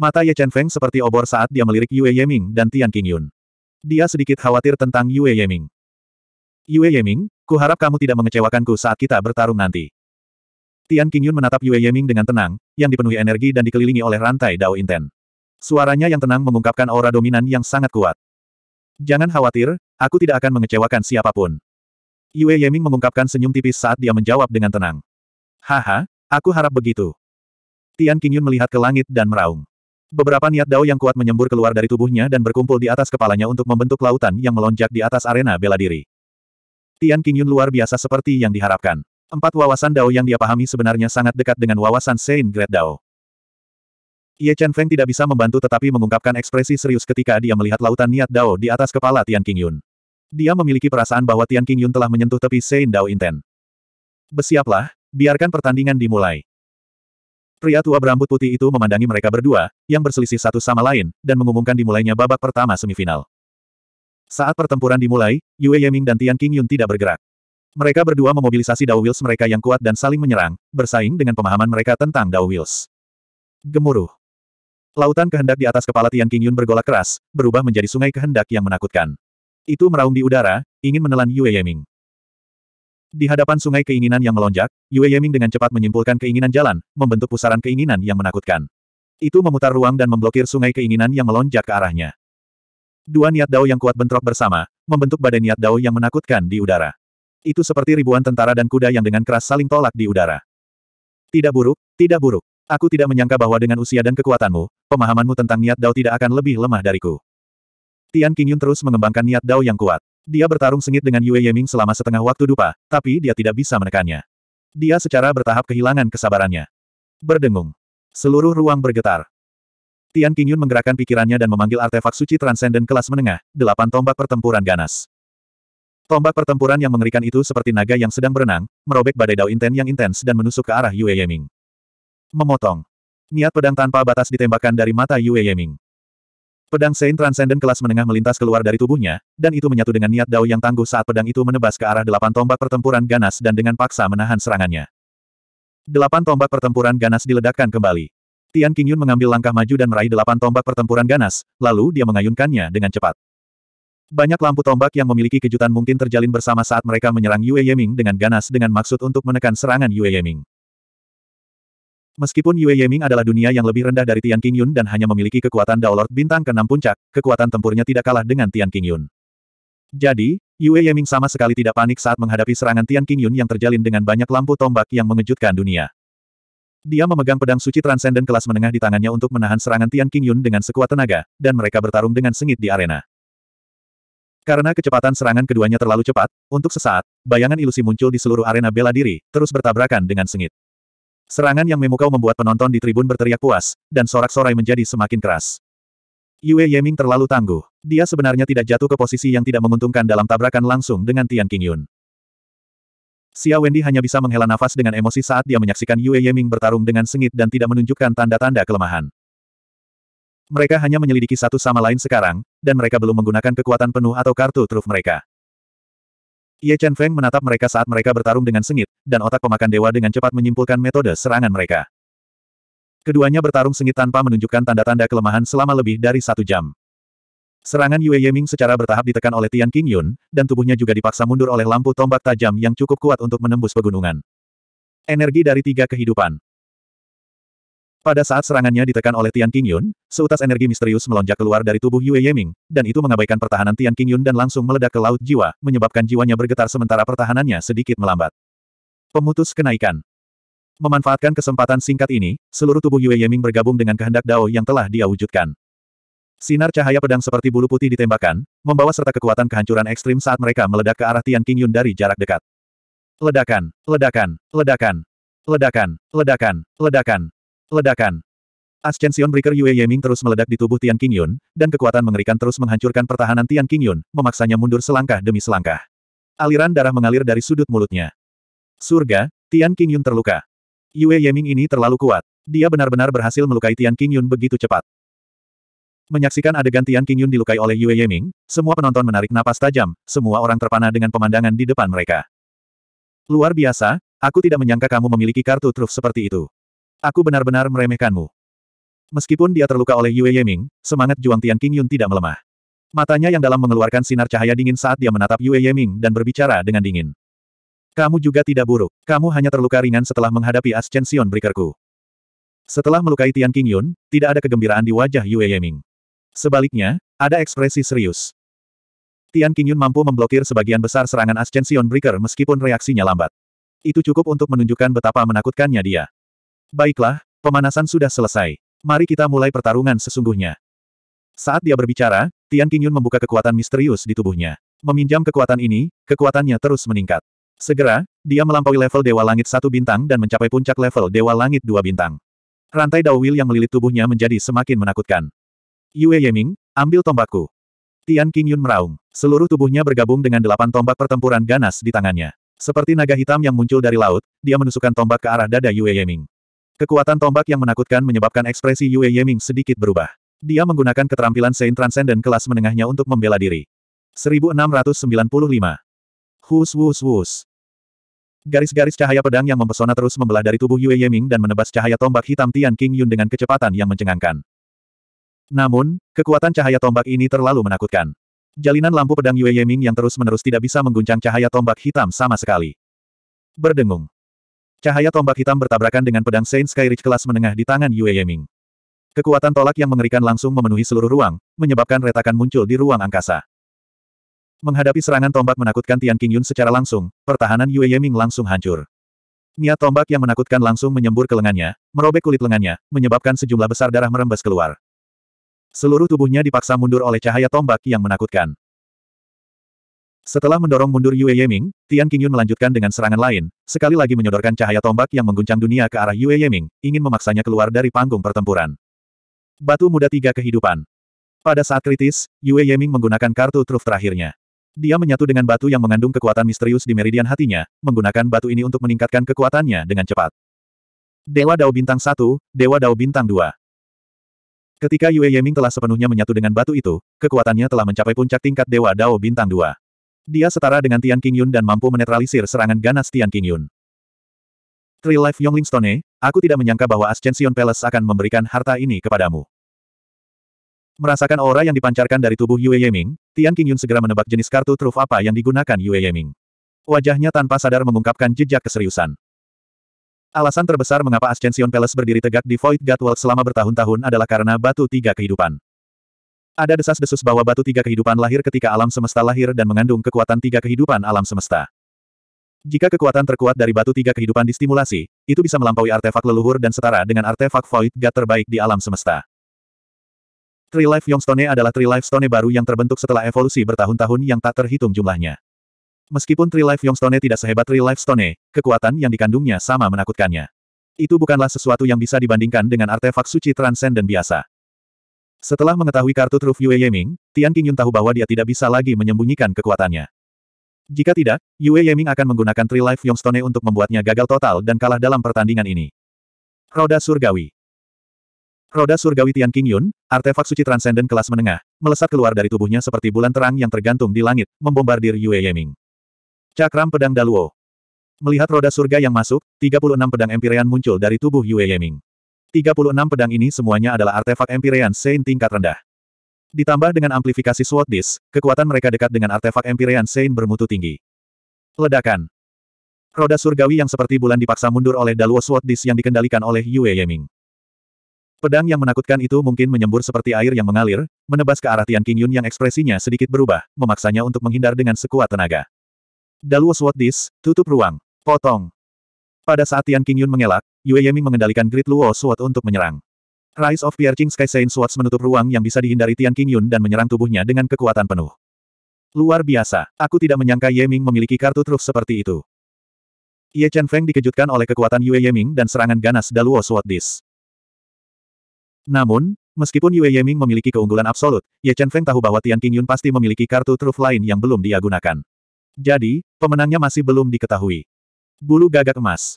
Mata Ye Chen Feng seperti obor saat dia melirik Yue Yeming dan Tian King Yun. Dia sedikit khawatir tentang Yue Yeming. Yue Yeming, kuharap kamu tidak mengecewakanku saat kita bertarung nanti. Tian King Yun menatap Yue Yeming dengan tenang, yang dipenuhi energi dan dikelilingi oleh rantai Dao Inten. Suaranya yang tenang mengungkapkan aura dominan yang sangat kuat. Jangan khawatir, aku tidak akan mengecewakan siapapun. Yue Yeming mengungkapkan senyum tipis saat dia menjawab dengan tenang. Haha, aku harap begitu. Tian Qingyun melihat ke langit dan meraung. Beberapa niat dao yang kuat menyembur keluar dari tubuhnya dan berkumpul di atas kepalanya untuk membentuk lautan yang melonjak di atas arena bela diri. Tian Qingyun luar biasa seperti yang diharapkan. Empat wawasan dao yang dia pahami sebenarnya sangat dekat dengan wawasan Saint Great Dao. Ye Chen Feng tidak bisa membantu tetapi mengungkapkan ekspresi serius ketika dia melihat lautan niat Dao di atas kepala Tian Yun. Dia memiliki perasaan bahwa Tian Yun telah menyentuh tepi Sein Dao Inten. Bersiaplah, biarkan pertandingan dimulai. Pria tua berambut putih itu memandangi mereka berdua, yang berselisih satu sama lain, dan mengumumkan dimulainya babak pertama semifinal. Saat pertempuran dimulai, Yue Yeming dan Tian Yun tidak bergerak. Mereka berdua memobilisasi Dao Wheels mereka yang kuat dan saling menyerang, bersaing dengan pemahaman mereka tentang Dao Wheels. Gemuruh. Lautan kehendak di atas kepala Tian Qingyun bergolak keras, berubah menjadi sungai kehendak yang menakutkan. Itu meraung di udara, ingin menelan Yue Yeming. Di hadapan sungai keinginan yang melonjak, Yue Yeming dengan cepat menyimpulkan keinginan jalan, membentuk pusaran keinginan yang menakutkan. Itu memutar ruang dan memblokir sungai keinginan yang melonjak ke arahnya. Dua niat dao yang kuat bentrok bersama, membentuk badai niat dao yang menakutkan di udara. Itu seperti ribuan tentara dan kuda yang dengan keras saling tolak di udara. Tidak buruk, tidak buruk. Aku tidak menyangka bahwa dengan usia dan kekuatanmu, pemahamanmu tentang niat Dao tidak akan lebih lemah dariku. Tian Qingyun terus mengembangkan niat Dao yang kuat. Dia bertarung sengit dengan Yue Yeming selama setengah waktu dupa, tapi dia tidak bisa menekannya. Dia secara bertahap kehilangan kesabarannya. Berdengung. Seluruh ruang bergetar. Tian Qingyun menggerakkan pikirannya dan memanggil artefak suci transenden kelas menengah, delapan tombak pertempuran ganas. Tombak pertempuran yang mengerikan itu seperti naga yang sedang berenang, merobek badai Dao Inten yang intens dan menusuk ke arah Yue Yeming. Memotong. Niat pedang tanpa batas ditembakkan dari mata Yue Yeming. Pedang Saint Transcendent kelas menengah melintas keluar dari tubuhnya, dan itu menyatu dengan niat Dao yang tangguh saat pedang itu menebas ke arah delapan tombak pertempuran ganas dan dengan paksa menahan serangannya. Delapan tombak pertempuran ganas diledakkan kembali. Tian Qingyun mengambil langkah maju dan meraih delapan tombak pertempuran ganas, lalu dia mengayunkannya dengan cepat. Banyak lampu tombak yang memiliki kejutan mungkin terjalin bersama saat mereka menyerang Yue Yeming dengan ganas dengan maksud untuk menekan serangan Yue Yeming. Meskipun Yue Yeming adalah dunia yang lebih rendah dari Tian Qingyun dan hanya memiliki kekuatan Daolord bintang ke-6 puncak, kekuatan tempurnya tidak kalah dengan Tian Qingyun. Jadi, Yue Yeming sama sekali tidak panik saat menghadapi serangan Tian Qingyun yang terjalin dengan banyak lampu tombak yang mengejutkan dunia. Dia memegang pedang suci transenden kelas menengah di tangannya untuk menahan serangan Tian Qingyun dengan sekuat tenaga, dan mereka bertarung dengan sengit di arena. Karena kecepatan serangan keduanya terlalu cepat, untuk sesaat, bayangan ilusi muncul di seluruh arena bela diri, terus bertabrakan dengan sengit. Serangan yang memukau membuat penonton di tribun berteriak puas, dan sorak-sorai menjadi semakin keras. Yue Yeming terlalu tangguh. Dia sebenarnya tidak jatuh ke posisi yang tidak menguntungkan dalam tabrakan langsung dengan Tian Qingyun. Xia Wendy hanya bisa menghela nafas dengan emosi saat dia menyaksikan Yue Yeming bertarung dengan sengit dan tidak menunjukkan tanda-tanda kelemahan. Mereka hanya menyelidiki satu sama lain sekarang, dan mereka belum menggunakan kekuatan penuh atau kartu truf mereka. Ye Chen Feng menatap mereka saat mereka bertarung dengan sengit, dan otak pemakan dewa dengan cepat menyimpulkan metode serangan mereka. Keduanya bertarung sengit tanpa menunjukkan tanda-tanda kelemahan selama lebih dari satu jam. Serangan Yue Yeming secara bertahap ditekan oleh Tian King Yun, dan tubuhnya juga dipaksa mundur oleh lampu tombak tajam yang cukup kuat untuk menembus pegunungan. Energi dari tiga kehidupan. Pada saat serangannya ditekan oleh Tian Qingyun, seutas energi misterius melonjak keluar dari tubuh Yue Yeming, dan itu mengabaikan pertahanan Tian Qingyun dan langsung meledak ke laut jiwa, menyebabkan jiwanya bergetar sementara pertahanannya sedikit melambat. Pemutus kenaikan Memanfaatkan kesempatan singkat ini, seluruh tubuh Yue Yeming bergabung dengan kehendak Dao yang telah dia wujudkan. Sinar cahaya pedang seperti bulu putih ditembakkan, membawa serta kekuatan kehancuran ekstrim saat mereka meledak ke arah Tian Qingyun dari jarak dekat. Ledakan, ledakan, ledakan, ledakan, ledakan, ledakan, Ledakan. Ascension Breaker Yue Yeming terus meledak di tubuh Tian Qingyun, dan kekuatan mengerikan terus menghancurkan pertahanan Tian Qingyun, memaksanya mundur selangkah demi selangkah. Aliran darah mengalir dari sudut mulutnya. Surga, Tian Qingyun terluka. Yue Yeming ini terlalu kuat. Dia benar-benar berhasil melukai Tian Qingyun begitu cepat. Menyaksikan adegan Tian Qingyun dilukai oleh Yue Yeming, semua penonton menarik napas tajam, semua orang terpana dengan pemandangan di depan mereka. Luar biasa, aku tidak menyangka kamu memiliki kartu truf seperti itu. Aku benar-benar meremehkanmu. Meskipun dia terluka oleh Yue Yeming, semangat Juang Tian King Yun tidak melemah. Matanya yang dalam mengeluarkan sinar cahaya dingin saat dia menatap Yue Yeming dan berbicara dengan dingin. Kamu juga tidak buruk. Kamu hanya terluka ringan setelah menghadapi Ascension Breakerku. Setelah melukai Tian King Yun, tidak ada kegembiraan di wajah Yue Yeming. Sebaliknya, ada ekspresi serius. Tian King Yun mampu memblokir sebagian besar serangan Ascension Breaker meskipun reaksinya lambat. Itu cukup untuk menunjukkan betapa menakutkannya dia. Baiklah, pemanasan sudah selesai. Mari kita mulai pertarungan sesungguhnya. Saat dia berbicara, Tian Qingyun membuka kekuatan misterius di tubuhnya. Meminjam kekuatan ini, kekuatannya terus meningkat. Segera, dia melampaui level Dewa Langit satu bintang dan mencapai puncak level Dewa Langit dua bintang. Rantai Dawil yang melilit tubuhnya menjadi semakin menakutkan. Yue Yeming, ambil tombakku. Tian Qingyun meraung. Seluruh tubuhnya bergabung dengan delapan tombak pertempuran ganas di tangannya. Seperti naga hitam yang muncul dari laut, dia menusukkan tombak ke arah dada Yue Yeming. Kekuatan tombak yang menakutkan menyebabkan ekspresi Yue Yeming sedikit berubah. Dia menggunakan keterampilan Saint Transcendent kelas menengahnya untuk membela diri. 1695. Hus wus wus. Garis-garis cahaya pedang yang mempesona terus membelah dari tubuh Yue Yeming dan menebas cahaya tombak hitam Tian King Yun dengan kecepatan yang mencengangkan. Namun, kekuatan cahaya tombak ini terlalu menakutkan. Jalinan lampu pedang Yue Yeming yang terus-menerus tidak bisa mengguncang cahaya tombak hitam sama sekali. Berdengung. Cahaya tombak hitam bertabrakan dengan pedang Saint Skyridge kelas menengah di tangan Yue Yeming. Kekuatan tolak yang mengerikan langsung memenuhi seluruh ruang, menyebabkan retakan muncul di ruang angkasa. Menghadapi serangan tombak menakutkan Tian Qingyun secara langsung, pertahanan Yue Yeming langsung hancur. Niat tombak yang menakutkan langsung menyembur ke lengannya, merobek kulit lengannya, menyebabkan sejumlah besar darah merembes keluar. Seluruh tubuhnya dipaksa mundur oleh cahaya tombak yang menakutkan. Setelah mendorong mundur Yue Yeming, Tian Qingyun melanjutkan dengan serangan lain, sekali lagi menyodorkan cahaya tombak yang mengguncang dunia ke arah Yue Yeming, ingin memaksanya keluar dari panggung pertempuran. Batu muda tiga kehidupan. Pada saat kritis, Yue Yeming menggunakan kartu truf terakhirnya. Dia menyatu dengan batu yang mengandung kekuatan misterius di meridian hatinya, menggunakan batu ini untuk meningkatkan kekuatannya dengan cepat. Dewa Dao Bintang 1, Dewa Dao Bintang 2. Ketika Yue Yeming telah sepenuhnya menyatu dengan batu itu, kekuatannya telah mencapai puncak tingkat Dewa Dao Bintang 2. Dia setara dengan Tian Qingyun dan mampu menetralisir serangan ganas Tian Qingyun. Tree Life Yongling Stone, eh, aku tidak menyangka bahwa Ascension Palace akan memberikan harta ini kepadamu. Merasakan aura yang dipancarkan dari tubuh Yue Yeming, Tian Qingyun segera menebak jenis kartu truf apa yang digunakan Yue Yeming. Wajahnya tanpa sadar mengungkapkan jejak keseriusan. Alasan terbesar mengapa Ascension Palace berdiri tegak di Void God World selama bertahun-tahun adalah karena batu tiga kehidupan. Ada desas-desus bahwa batu tiga kehidupan lahir ketika alam semesta lahir dan mengandung kekuatan tiga kehidupan alam semesta. Jika kekuatan terkuat dari batu tiga kehidupan distimulasi, itu bisa melampaui artefak leluhur dan setara dengan artefak void god terbaik di alam semesta. Tree Life Yongstone adalah Tree Life Stone baru yang terbentuk setelah evolusi bertahun-tahun yang tak terhitung jumlahnya. Meskipun Tree Life Yongstone tidak sehebat Tree Life Stone, kekuatan yang dikandungnya sama menakutkannya. Itu bukanlah sesuatu yang bisa dibandingkan dengan artefak suci transenden biasa. Setelah mengetahui kartu truf Yue Yeming, Tian Qingyun tahu bahwa dia tidak bisa lagi menyembunyikan kekuatannya. Jika tidak, Yue Yeming akan menggunakan Tri Life Yongstone untuk membuatnya gagal total dan kalah dalam pertandingan ini. Roda Surgawi Roda Surgawi Tian Qingyun, artefak suci transenden kelas menengah, melesat keluar dari tubuhnya seperti bulan terang yang tergantung di langit, membombardir Yue Yeming. Cakram Pedang Daluo Melihat roda surga yang masuk, 36 pedang Empirean muncul dari tubuh Yue Yeming. 36 pedang ini semuanya adalah artefak Empyrean Saint tingkat rendah. Ditambah dengan amplifikasi Sword disk, kekuatan mereka dekat dengan artefak Empyrean Saint bermutu tinggi. Ledakan. Roda surgawi yang seperti bulan dipaksa mundur oleh Daluo Sword disk yang dikendalikan oleh Yue Yeming. Pedang yang menakutkan itu mungkin menyembur seperti air yang mengalir, menebas ke arah Tian Yun yang ekspresinya sedikit berubah, memaksanya untuk menghindar dengan sekuat tenaga. Daluo Sword Dis, tutup ruang. Potong. Pada saat Tian Yun mengelak, Yue Yeming mengendalikan Grid Luo Sword untuk menyerang. Rise of Piercing Sky Saint Swords menutup ruang yang bisa dihindari Tian Yun dan menyerang tubuhnya dengan kekuatan penuh. Luar biasa, aku tidak menyangka Yeming memiliki kartu truf seperti itu. Ye Chen Feng dikejutkan oleh kekuatan Yue Yeming dan serangan ganas Daluo Sword Dis. Namun, meskipun Yue Yeming memiliki keunggulan absolut, Ye Chen Feng tahu bahwa Tian Yun pasti memiliki kartu truf lain yang belum dia gunakan. Jadi, pemenangnya masih belum diketahui. Bulu gagak emas.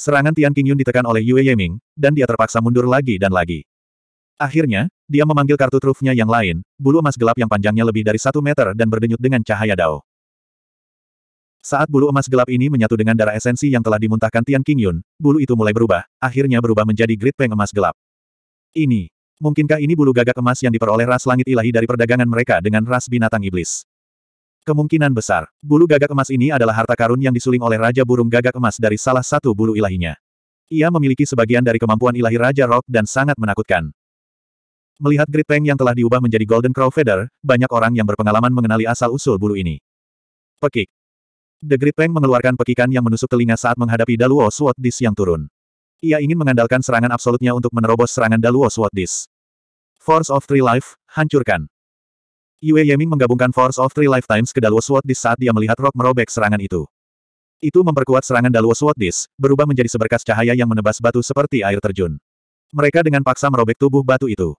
Serangan Tian Qingyun ditekan oleh Yue Yeming, dan dia terpaksa mundur lagi dan lagi. Akhirnya, dia memanggil kartu trufnya yang lain, bulu emas gelap yang panjangnya lebih dari satu meter dan berdenyut dengan cahaya dao. Saat bulu emas gelap ini menyatu dengan darah esensi yang telah dimuntahkan Tian Qingyun, bulu itu mulai berubah, akhirnya berubah menjadi grid peng emas gelap. Ini, mungkinkah ini bulu gagak emas yang diperoleh ras langit ilahi dari perdagangan mereka dengan ras binatang iblis? Kemungkinan besar, bulu gagak emas ini adalah harta karun yang disuling oleh Raja Burung Gagak Emas dari salah satu bulu ilahinya. Ia memiliki sebagian dari kemampuan ilahi Raja Rock dan sangat menakutkan. Melihat Great Peng yang telah diubah menjadi Golden Crow Feather, banyak orang yang berpengalaman mengenali asal-usul bulu ini. Pekik. The Great Peng mengeluarkan pekikan yang menusuk telinga saat menghadapi Daluo Sword Dis yang turun. Ia ingin mengandalkan serangan absolutnya untuk menerobos serangan Daluo Sword Dis. Force of Three Life, hancurkan. Yue Yeming menggabungkan Force of Three Lifetimes ke Daluo Sword Disc saat dia melihat rok merobek serangan itu. Itu memperkuat serangan Daluo Sword Disc, berubah menjadi seberkas cahaya yang menebas batu seperti air terjun. Mereka dengan paksa merobek tubuh batu itu.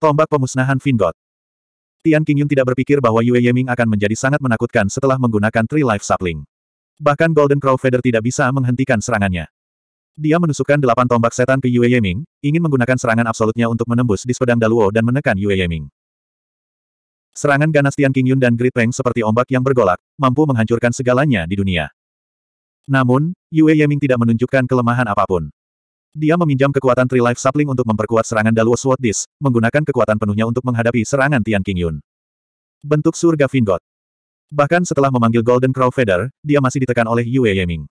Tombak pemusnahan Vingot. Tian Qingyun tidak berpikir bahwa Yue Yeming akan menjadi sangat menakutkan setelah menggunakan Three Life Sapling. Bahkan Golden Crow Feather tidak bisa menghentikan serangannya. Dia menusukkan delapan tombak setan ke Yue Yeming, ingin menggunakan serangan absolutnya untuk menembus di pedang Daluo dan menekan Yue Yeming. Serangan ganas Tian Qingyun dan Great Peng seperti ombak yang bergolak, mampu menghancurkan segalanya di dunia. Namun, Yue Yeming tidak menunjukkan kelemahan apapun. Dia meminjam kekuatan Tri Life Sapling untuk memperkuat serangan Daluo Sword Disc, menggunakan kekuatan penuhnya untuk menghadapi serangan Tian Qingyun. Bentuk surga Vingot. Bahkan setelah memanggil Golden Crow Feather, dia masih ditekan oleh Yue Yeming.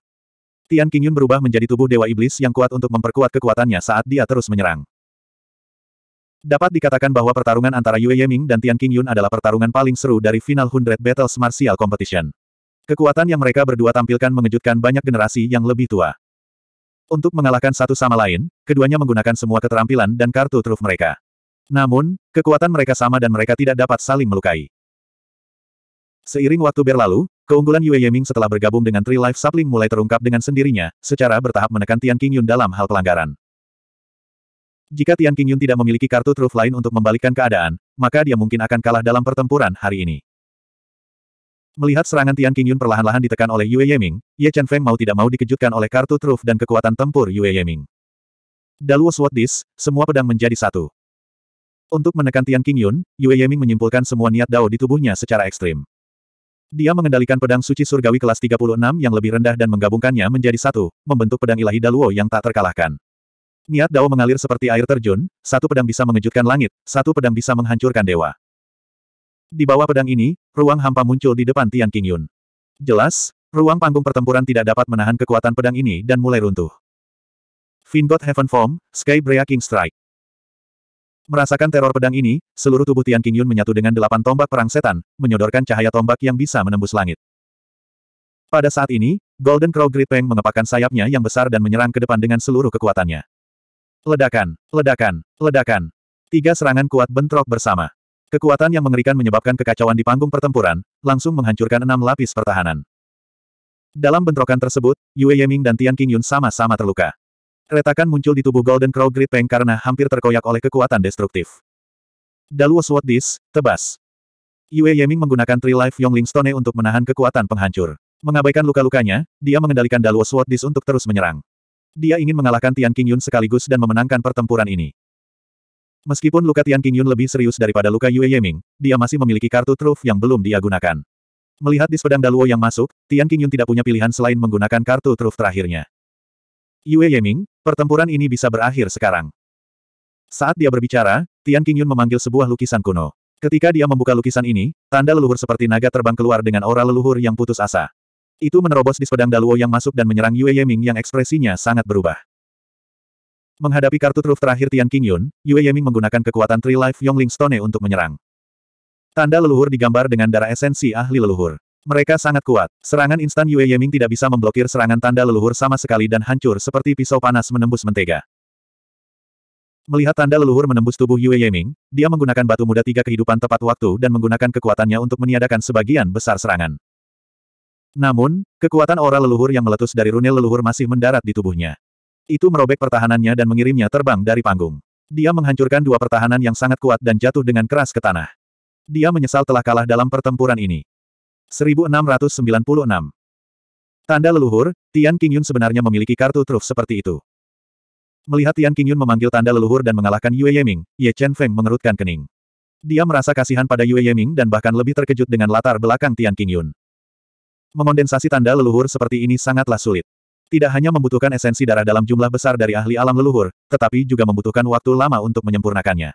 Tian Qingyun berubah menjadi tubuh Dewa Iblis yang kuat untuk memperkuat kekuatannya saat dia terus menyerang. Dapat dikatakan bahwa pertarungan antara Yue Yeming dan Tian Qingyun adalah pertarungan paling seru dari final 100 Battles Martial Competition. Kekuatan yang mereka berdua tampilkan mengejutkan banyak generasi yang lebih tua. Untuk mengalahkan satu sama lain, keduanya menggunakan semua keterampilan dan kartu truf mereka. Namun, kekuatan mereka sama dan mereka tidak dapat saling melukai. Seiring waktu berlalu, keunggulan Yue Yeming setelah bergabung dengan Three Life Sapling mulai terungkap dengan sendirinya, secara bertahap menekan Tian Qingyun dalam hal pelanggaran. Jika Tian Qingyun tidak memiliki kartu truf lain untuk membalikkan keadaan, maka dia mungkin akan kalah dalam pertempuran hari ini. Melihat serangan Tian Qingyun perlahan-lahan ditekan oleh Yue Yeming, Ye Chen Feng mau tidak mau dikejutkan oleh kartu truf dan kekuatan tempur Yue Yeming. Daluo Sword Dis, semua pedang menjadi satu. Untuk menekan Tian Qingyun, Yue Yeming menyimpulkan semua niat Dao di tubuhnya secara ekstrim. Dia mengendalikan pedang suci surgawi kelas 36 yang lebih rendah dan menggabungkannya menjadi satu, membentuk pedang ilahi Daluo yang tak terkalahkan. Niat Dao mengalir seperti air terjun, satu pedang bisa mengejutkan langit, satu pedang bisa menghancurkan dewa. Di bawah pedang ini, ruang hampa muncul di depan Tian Qingyun. Jelas, ruang panggung pertempuran tidak dapat menahan kekuatan pedang ini dan mulai runtuh. Fingot Heaven Form, Sky Breaking Strike. Merasakan teror pedang ini, seluruh tubuh Tian Qingyun menyatu dengan delapan tombak perang setan, menyodorkan cahaya tombak yang bisa menembus langit. Pada saat ini, Golden Crow Great Peng mengepakkan sayapnya yang besar dan menyerang ke depan dengan seluruh kekuatannya. Ledakan, ledakan, ledakan. Tiga serangan kuat bentrok bersama. Kekuatan yang mengerikan menyebabkan kekacauan di panggung pertempuran, langsung menghancurkan enam lapis pertahanan. Dalam bentrokan tersebut, Yue Yeming dan Tian Qingyun sama-sama terluka. Retakan muncul di tubuh Golden Crow Great Peng karena hampir terkoyak oleh kekuatan destruktif. Daluo Sword Dis, tebas. Yue Yeming menggunakan Tree Life Yongling Stone untuk menahan kekuatan penghancur. Mengabaikan luka-lukanya, dia mengendalikan Daluo Sword Dis untuk terus menyerang. Dia ingin mengalahkan Tian Qingyun sekaligus dan memenangkan pertempuran ini. Meskipun luka Tian Qingyun lebih serius daripada luka Yue Yeming, dia masih memiliki kartu truf yang belum dia gunakan. Melihat di pedang Daluo yang masuk, Tian Qingyun tidak punya pilihan selain menggunakan kartu truf terakhirnya. Yue Yeming, pertempuran ini bisa berakhir sekarang. Saat dia berbicara, Tian Qingyun memanggil sebuah lukisan kuno. Ketika dia membuka lukisan ini, tanda leluhur seperti naga terbang keluar dengan aura leluhur yang putus asa. Itu menerobos di pedang Daluo yang masuk dan menyerang Yue Yeming yang ekspresinya sangat berubah. Menghadapi kartu truf terakhir Tian Qingyun, Yue Yeming menggunakan kekuatan Three Life Yongling Stone untuk menyerang. Tanda leluhur digambar dengan darah esensi ahli leluhur. Mereka sangat kuat. Serangan instan Yue Yeming tidak bisa memblokir serangan tanda leluhur sama sekali dan hancur seperti pisau panas menembus mentega. Melihat tanda leluhur menembus tubuh Yue Yeming, dia menggunakan batu muda tiga kehidupan tepat waktu dan menggunakan kekuatannya untuk meniadakan sebagian besar serangan. Namun, kekuatan aura leluhur yang meletus dari runel leluhur masih mendarat di tubuhnya. Itu merobek pertahanannya dan mengirimnya terbang dari panggung. Dia menghancurkan dua pertahanan yang sangat kuat dan jatuh dengan keras ke tanah. Dia menyesal telah kalah dalam pertempuran ini. 1696 Tanda leluhur, Tian Qingyun sebenarnya memiliki kartu truf seperti itu. Melihat Tian Qingyun memanggil tanda leluhur dan mengalahkan Yue Yeming, Ye Chen Feng mengerutkan kening. Dia merasa kasihan pada Yue Yeming dan bahkan lebih terkejut dengan latar belakang Tian Qingyun. Mengondensasi tanda leluhur seperti ini sangatlah sulit. Tidak hanya membutuhkan esensi darah dalam jumlah besar dari ahli alam leluhur, tetapi juga membutuhkan waktu lama untuk menyempurnakannya.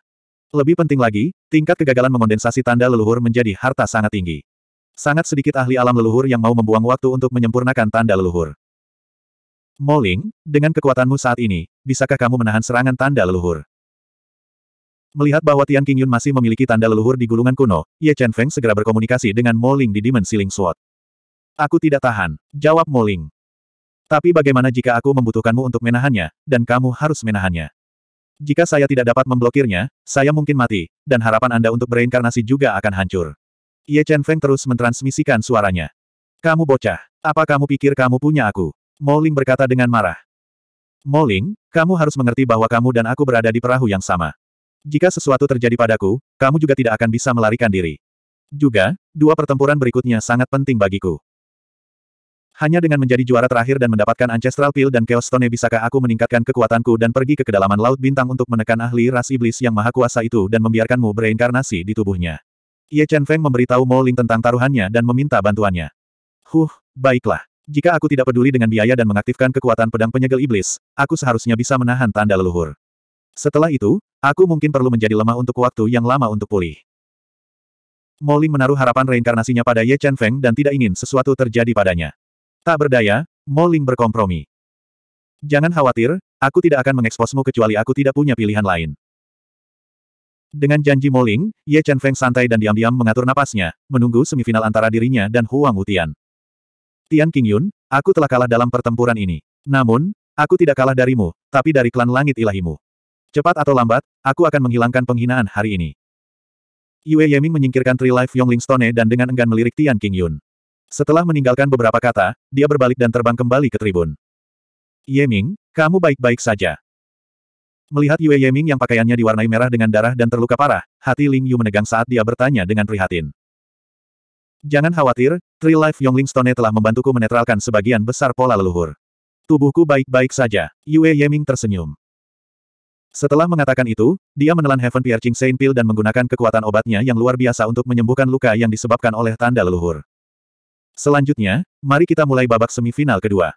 Lebih penting lagi, tingkat kegagalan mengondensasi tanda leluhur menjadi harta sangat tinggi. Sangat sedikit ahli alam leluhur yang mau membuang waktu untuk menyempurnakan tanda leluhur. Moling, dengan kekuatanmu saat ini, bisakah kamu menahan serangan tanda leluhur? Melihat bahwa Tian Qingyun masih memiliki tanda leluhur di gulungan kuno, Ye Chen Feng segera berkomunikasi dengan Mo di Dimensi Ling Sword. Aku tidak tahan, jawab Moling. Tapi bagaimana jika aku membutuhkanmu untuk menahannya, dan kamu harus menahannya? Jika saya tidak dapat memblokirnya, saya mungkin mati, dan harapan Anda untuk bereinkarnasi juga akan hancur. Ye Chen Feng terus mentransmisikan suaranya. Kamu bocah, apa kamu pikir kamu punya aku? Moling berkata dengan marah. Moling, kamu harus mengerti bahwa kamu dan aku berada di perahu yang sama. Jika sesuatu terjadi padaku, kamu juga tidak akan bisa melarikan diri. Juga, dua pertempuran berikutnya sangat penting bagiku. Hanya dengan menjadi juara terakhir dan mendapatkan Ancestral Pill dan Chaos Stone bisakah aku meningkatkan kekuatanku dan pergi ke kedalaman Laut Bintang untuk menekan ahli ras iblis yang maha kuasa itu dan membiarkanmu bereinkarnasi di tubuhnya. Ye Chen Feng memberitahu Mo Ling tentang taruhannya dan meminta bantuannya. Huh, baiklah. Jika aku tidak peduli dengan biaya dan mengaktifkan kekuatan pedang penyegel iblis, aku seharusnya bisa menahan tanda leluhur. Setelah itu, aku mungkin perlu menjadi lemah untuk waktu yang lama untuk pulih. Mo Ling menaruh harapan reinkarnasinya pada Ye Chen Feng dan tidak ingin sesuatu terjadi padanya. Tak berdaya, Moling berkompromi. Jangan khawatir, aku tidak akan mengeksposmu kecuali aku tidak punya pilihan lain. Dengan janji Moling, Ye Chen Feng santai dan diam-diam mengatur napasnya, menunggu semifinal antara dirinya dan Huang Wutian. Tian King Yun, aku telah kalah dalam pertempuran ini. Namun, aku tidak kalah darimu, tapi dari klan langit ilahimu. Cepat atau lambat, aku akan menghilangkan penghinaan hari ini. Yue Yeming menyingkirkan Three Life Yongling Stone dan dengan enggan melirik Tian King Yun. Setelah meninggalkan beberapa kata, dia berbalik dan terbang kembali ke tribun. Yeming, kamu baik-baik saja. Melihat Yue Yeming yang pakaiannya diwarnai merah dengan darah dan terluka parah, hati Ling Yu menegang saat dia bertanya dengan prihatin. Jangan khawatir, Tree Life Yongling Stone telah membantuku menetralkan sebagian besar pola leluhur. Tubuhku baik-baik saja, Yue Yeming tersenyum. Setelah mengatakan itu, dia menelan Heaven Piercing Saint Pill dan menggunakan kekuatan obatnya yang luar biasa untuk menyembuhkan luka yang disebabkan oleh tanda leluhur. Selanjutnya, mari kita mulai babak semifinal kedua.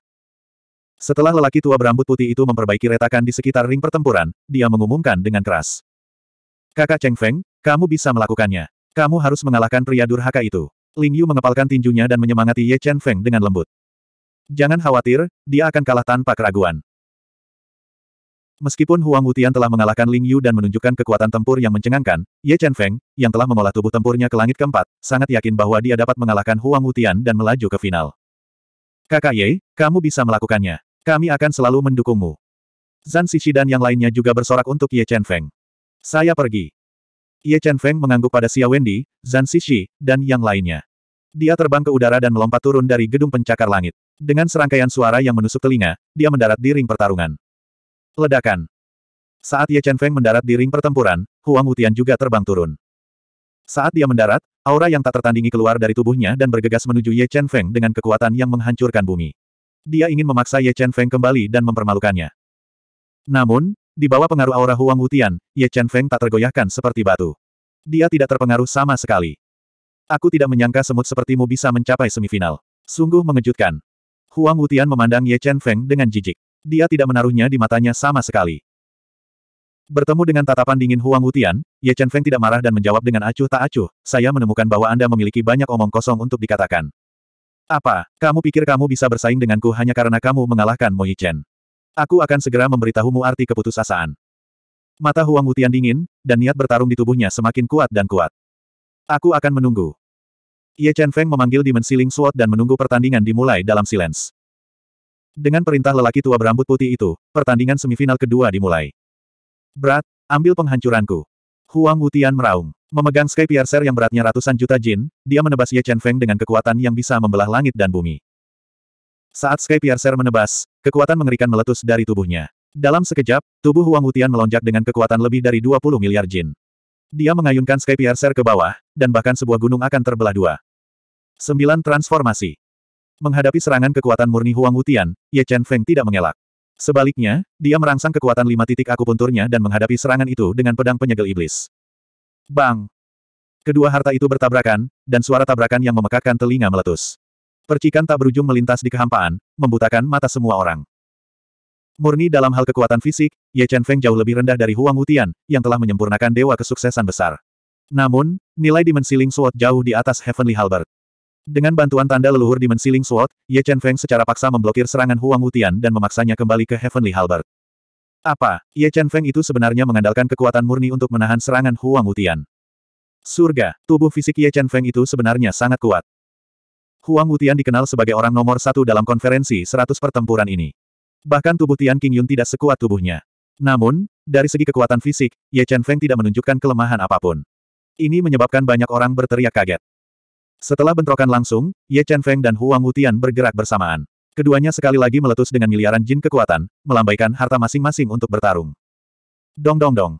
Setelah lelaki tua berambut putih itu memperbaiki retakan di sekitar ring pertempuran, dia mengumumkan dengan keras. Kakak Cheng Feng, kamu bisa melakukannya. Kamu harus mengalahkan pria durhaka itu. Ling Yu mengepalkan tinjunya dan menyemangati Ye Chen Feng dengan lembut. Jangan khawatir, dia akan kalah tanpa keraguan. Meskipun Huang Wutian telah mengalahkan Ling Yu dan menunjukkan kekuatan tempur yang mencengangkan, Ye Chen Feng, yang telah mengolah tubuh tempurnya ke langit keempat, sangat yakin bahwa dia dapat mengalahkan Huang Wutian dan melaju ke final. Kakak Ye, kamu bisa melakukannya. Kami akan selalu mendukungmu. Zan Sishi dan yang lainnya juga bersorak untuk Ye Chen Feng. Saya pergi. Ye Chen Feng mengangguk pada Xia Wendy, Zan Sishi, dan yang lainnya. Dia terbang ke udara dan melompat turun dari gedung pencakar langit. Dengan serangkaian suara yang menusuk telinga, dia mendarat di ring pertarungan. Ledakan. Saat Ye Chen Feng mendarat di ring pertempuran, Huang Wutian juga terbang turun. Saat dia mendarat, aura yang tak tertandingi keluar dari tubuhnya dan bergegas menuju Ye Chen Feng dengan kekuatan yang menghancurkan bumi. Dia ingin memaksa Ye Chen Feng kembali dan mempermalukannya. Namun, di bawah pengaruh aura Huang Wutian, Ye Chen Feng tak tergoyahkan seperti batu. Dia tidak terpengaruh sama sekali. Aku tidak menyangka semut sepertimu bisa mencapai semifinal. Sungguh mengejutkan. Huang Wutian memandang Ye Chen Feng dengan jijik. Dia tidak menaruhnya di matanya sama sekali. Bertemu dengan tatapan dingin Huang Wutian, Ye Chen Feng tidak marah dan menjawab dengan acuh tak acuh, saya menemukan bahwa Anda memiliki banyak omong kosong untuk dikatakan. Apa, kamu pikir kamu bisa bersaing denganku hanya karena kamu mengalahkan Mo Yi Chen? Aku akan segera memberitahumu arti keputusasaan. Mata Huang Wutian dingin, dan niat bertarung di tubuhnya semakin kuat dan kuat. Aku akan menunggu. Ye Chen Feng memanggil dimensi Ling Sword dan menunggu pertandingan dimulai dalam silence. Dengan perintah lelaki tua berambut putih itu, pertandingan semifinal kedua dimulai. Berat, ambil penghancuranku. Huang Wutian meraung. Memegang Sky Piercer yang beratnya ratusan juta jin, dia menebas Ye Chen Feng dengan kekuatan yang bisa membelah langit dan bumi. Saat Sky Piercer menebas, kekuatan mengerikan meletus dari tubuhnya. Dalam sekejap, tubuh Huang Wutian melonjak dengan kekuatan lebih dari 20 miliar jin. Dia mengayunkan Sky Piercer ke bawah, dan bahkan sebuah gunung akan terbelah dua. Sembilan Transformasi Menghadapi serangan kekuatan murni Huang Wutian, Ye Chen Feng tidak mengelak. Sebaliknya, dia merangsang kekuatan lima titik akupunturnya dan menghadapi serangan itu dengan pedang penyegel iblis. Bang! Kedua harta itu bertabrakan, dan suara tabrakan yang memekakkan telinga meletus. Percikan tak berujung melintas di kehampaan, membutakan mata semua orang. Murni dalam hal kekuatan fisik, Ye Chen Feng jauh lebih rendah dari Huang Wutian, yang telah menyempurnakan dewa kesuksesan besar. Namun, nilai dimensi Ling Suot jauh di atas Heavenly Halbert. Dengan bantuan tanda leluhur di Ling Sword, Ye Chen Feng secara paksa memblokir serangan Huang Wutian dan memaksanya kembali ke Heavenly Halberd. Apa, Ye Chen Feng itu sebenarnya mengandalkan kekuatan murni untuk menahan serangan Huang Wutian. Surga, tubuh fisik Ye Chen Feng itu sebenarnya sangat kuat. Huang Wutian dikenal sebagai orang nomor satu dalam konferensi 100 pertempuran ini. Bahkan tubuh Tian King Yun tidak sekuat tubuhnya. Namun, dari segi kekuatan fisik, Ye Chen Feng tidak menunjukkan kelemahan apapun. Ini menyebabkan banyak orang berteriak kaget. Setelah bentrokan langsung, Ye Chen Feng dan Huang Wutian bergerak bersamaan. Keduanya sekali lagi meletus dengan miliaran jin kekuatan, melambaikan harta masing-masing untuk bertarung. Dong dong dong.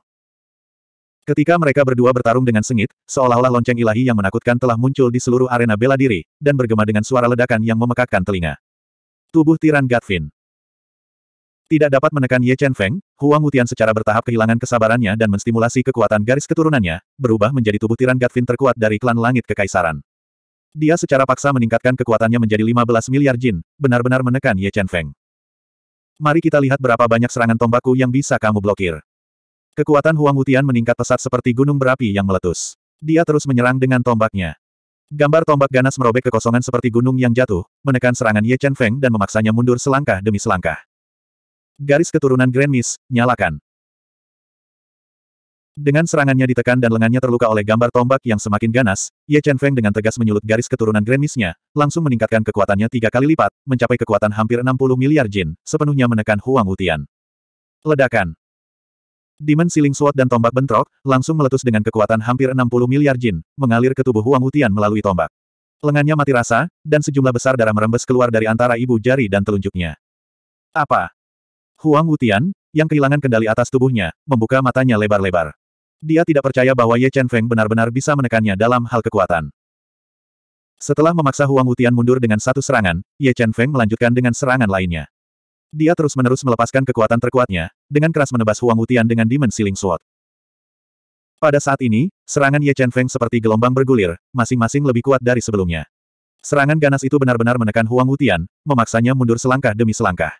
Ketika mereka berdua bertarung dengan sengit, seolah-olah lonceng ilahi yang menakutkan telah muncul di seluruh arena bela diri, dan bergema dengan suara ledakan yang memekakkan telinga. Tubuh Tiran Gatvin tidak dapat menekan Ye Chen Feng, Huang Wutian secara bertahap kehilangan kesabarannya dan menstimulasi kekuatan garis keturunannya, berubah menjadi tubuh tiran Gatvin terkuat dari klan langit kekaisaran. Dia secara paksa meningkatkan kekuatannya menjadi 15 miliar jin, benar-benar menekan Ye Chen Feng. Mari kita lihat berapa banyak serangan tombakku yang bisa kamu blokir. Kekuatan Huang Wutian meningkat pesat seperti gunung berapi yang meletus. Dia terus menyerang dengan tombaknya. Gambar tombak ganas merobek kekosongan seperti gunung yang jatuh, menekan serangan Ye Chen Feng dan memaksanya mundur selangkah demi selangkah. Garis keturunan Grand Miss, nyalakan. Dengan serangannya ditekan dan lengannya terluka oleh gambar tombak yang semakin ganas, Ye Chen Feng dengan tegas menyulut garis keturunan Grandmisnya, langsung meningkatkan kekuatannya tiga kali lipat, mencapai kekuatan hampir 60 miliar jin, sepenuhnya menekan Huang Wutian. Ledakan. Demon Siling Sword dan tombak bentrok, langsung meletus dengan kekuatan hampir 60 miliar jin, mengalir ke tubuh Huang Wutian melalui tombak. Lengannya mati rasa, dan sejumlah besar darah merembes keluar dari antara ibu jari dan telunjuknya. Apa? Huang Wutian, yang kehilangan kendali atas tubuhnya, membuka matanya lebar-lebar. Dia tidak percaya bahwa Ye Chen Feng benar-benar bisa menekannya dalam hal kekuatan. Setelah memaksa Huang Wutian mundur dengan satu serangan, Ye Chen Feng melanjutkan dengan serangan lainnya. Dia terus-menerus melepaskan kekuatan terkuatnya, dengan keras menebas Huang Wutian dengan Demon Sealing Sword. Pada saat ini, serangan Ye Chen Feng seperti gelombang bergulir, masing-masing lebih kuat dari sebelumnya. Serangan ganas itu benar-benar menekan Huang Wutian, memaksanya mundur selangkah demi selangkah.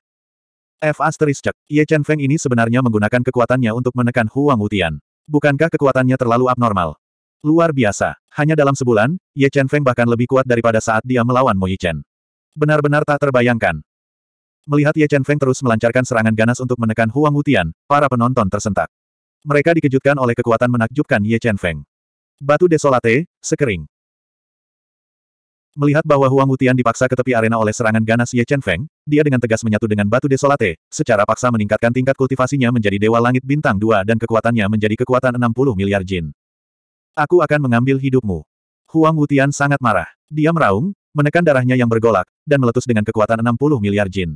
F asterisk, Ye Chen Feng ini sebenarnya menggunakan kekuatannya untuk menekan Huang Wutian. Bukankah kekuatannya terlalu abnormal? Luar biasa. Hanya dalam sebulan, Ye Chen Feng bahkan lebih kuat daripada saat dia melawan Mo Yi Chen. Benar-benar tak terbayangkan. Melihat Ye Chen Feng terus melancarkan serangan ganas untuk menekan Huang Wutian, para penonton tersentak. Mereka dikejutkan oleh kekuatan menakjubkan Ye Chen Feng. Batu desolate, sekering. Melihat bahwa Huang Wutian dipaksa ke tepi arena oleh serangan ganas Ye Chen Feng, dia dengan tegas menyatu dengan batu desolate, secara paksa meningkatkan tingkat kultivasinya menjadi Dewa Langit Bintang 2 dan kekuatannya menjadi kekuatan 60 miliar jin. Aku akan mengambil hidupmu. Huang Wutian sangat marah. Dia meraung, menekan darahnya yang bergolak, dan meletus dengan kekuatan 60 miliar jin.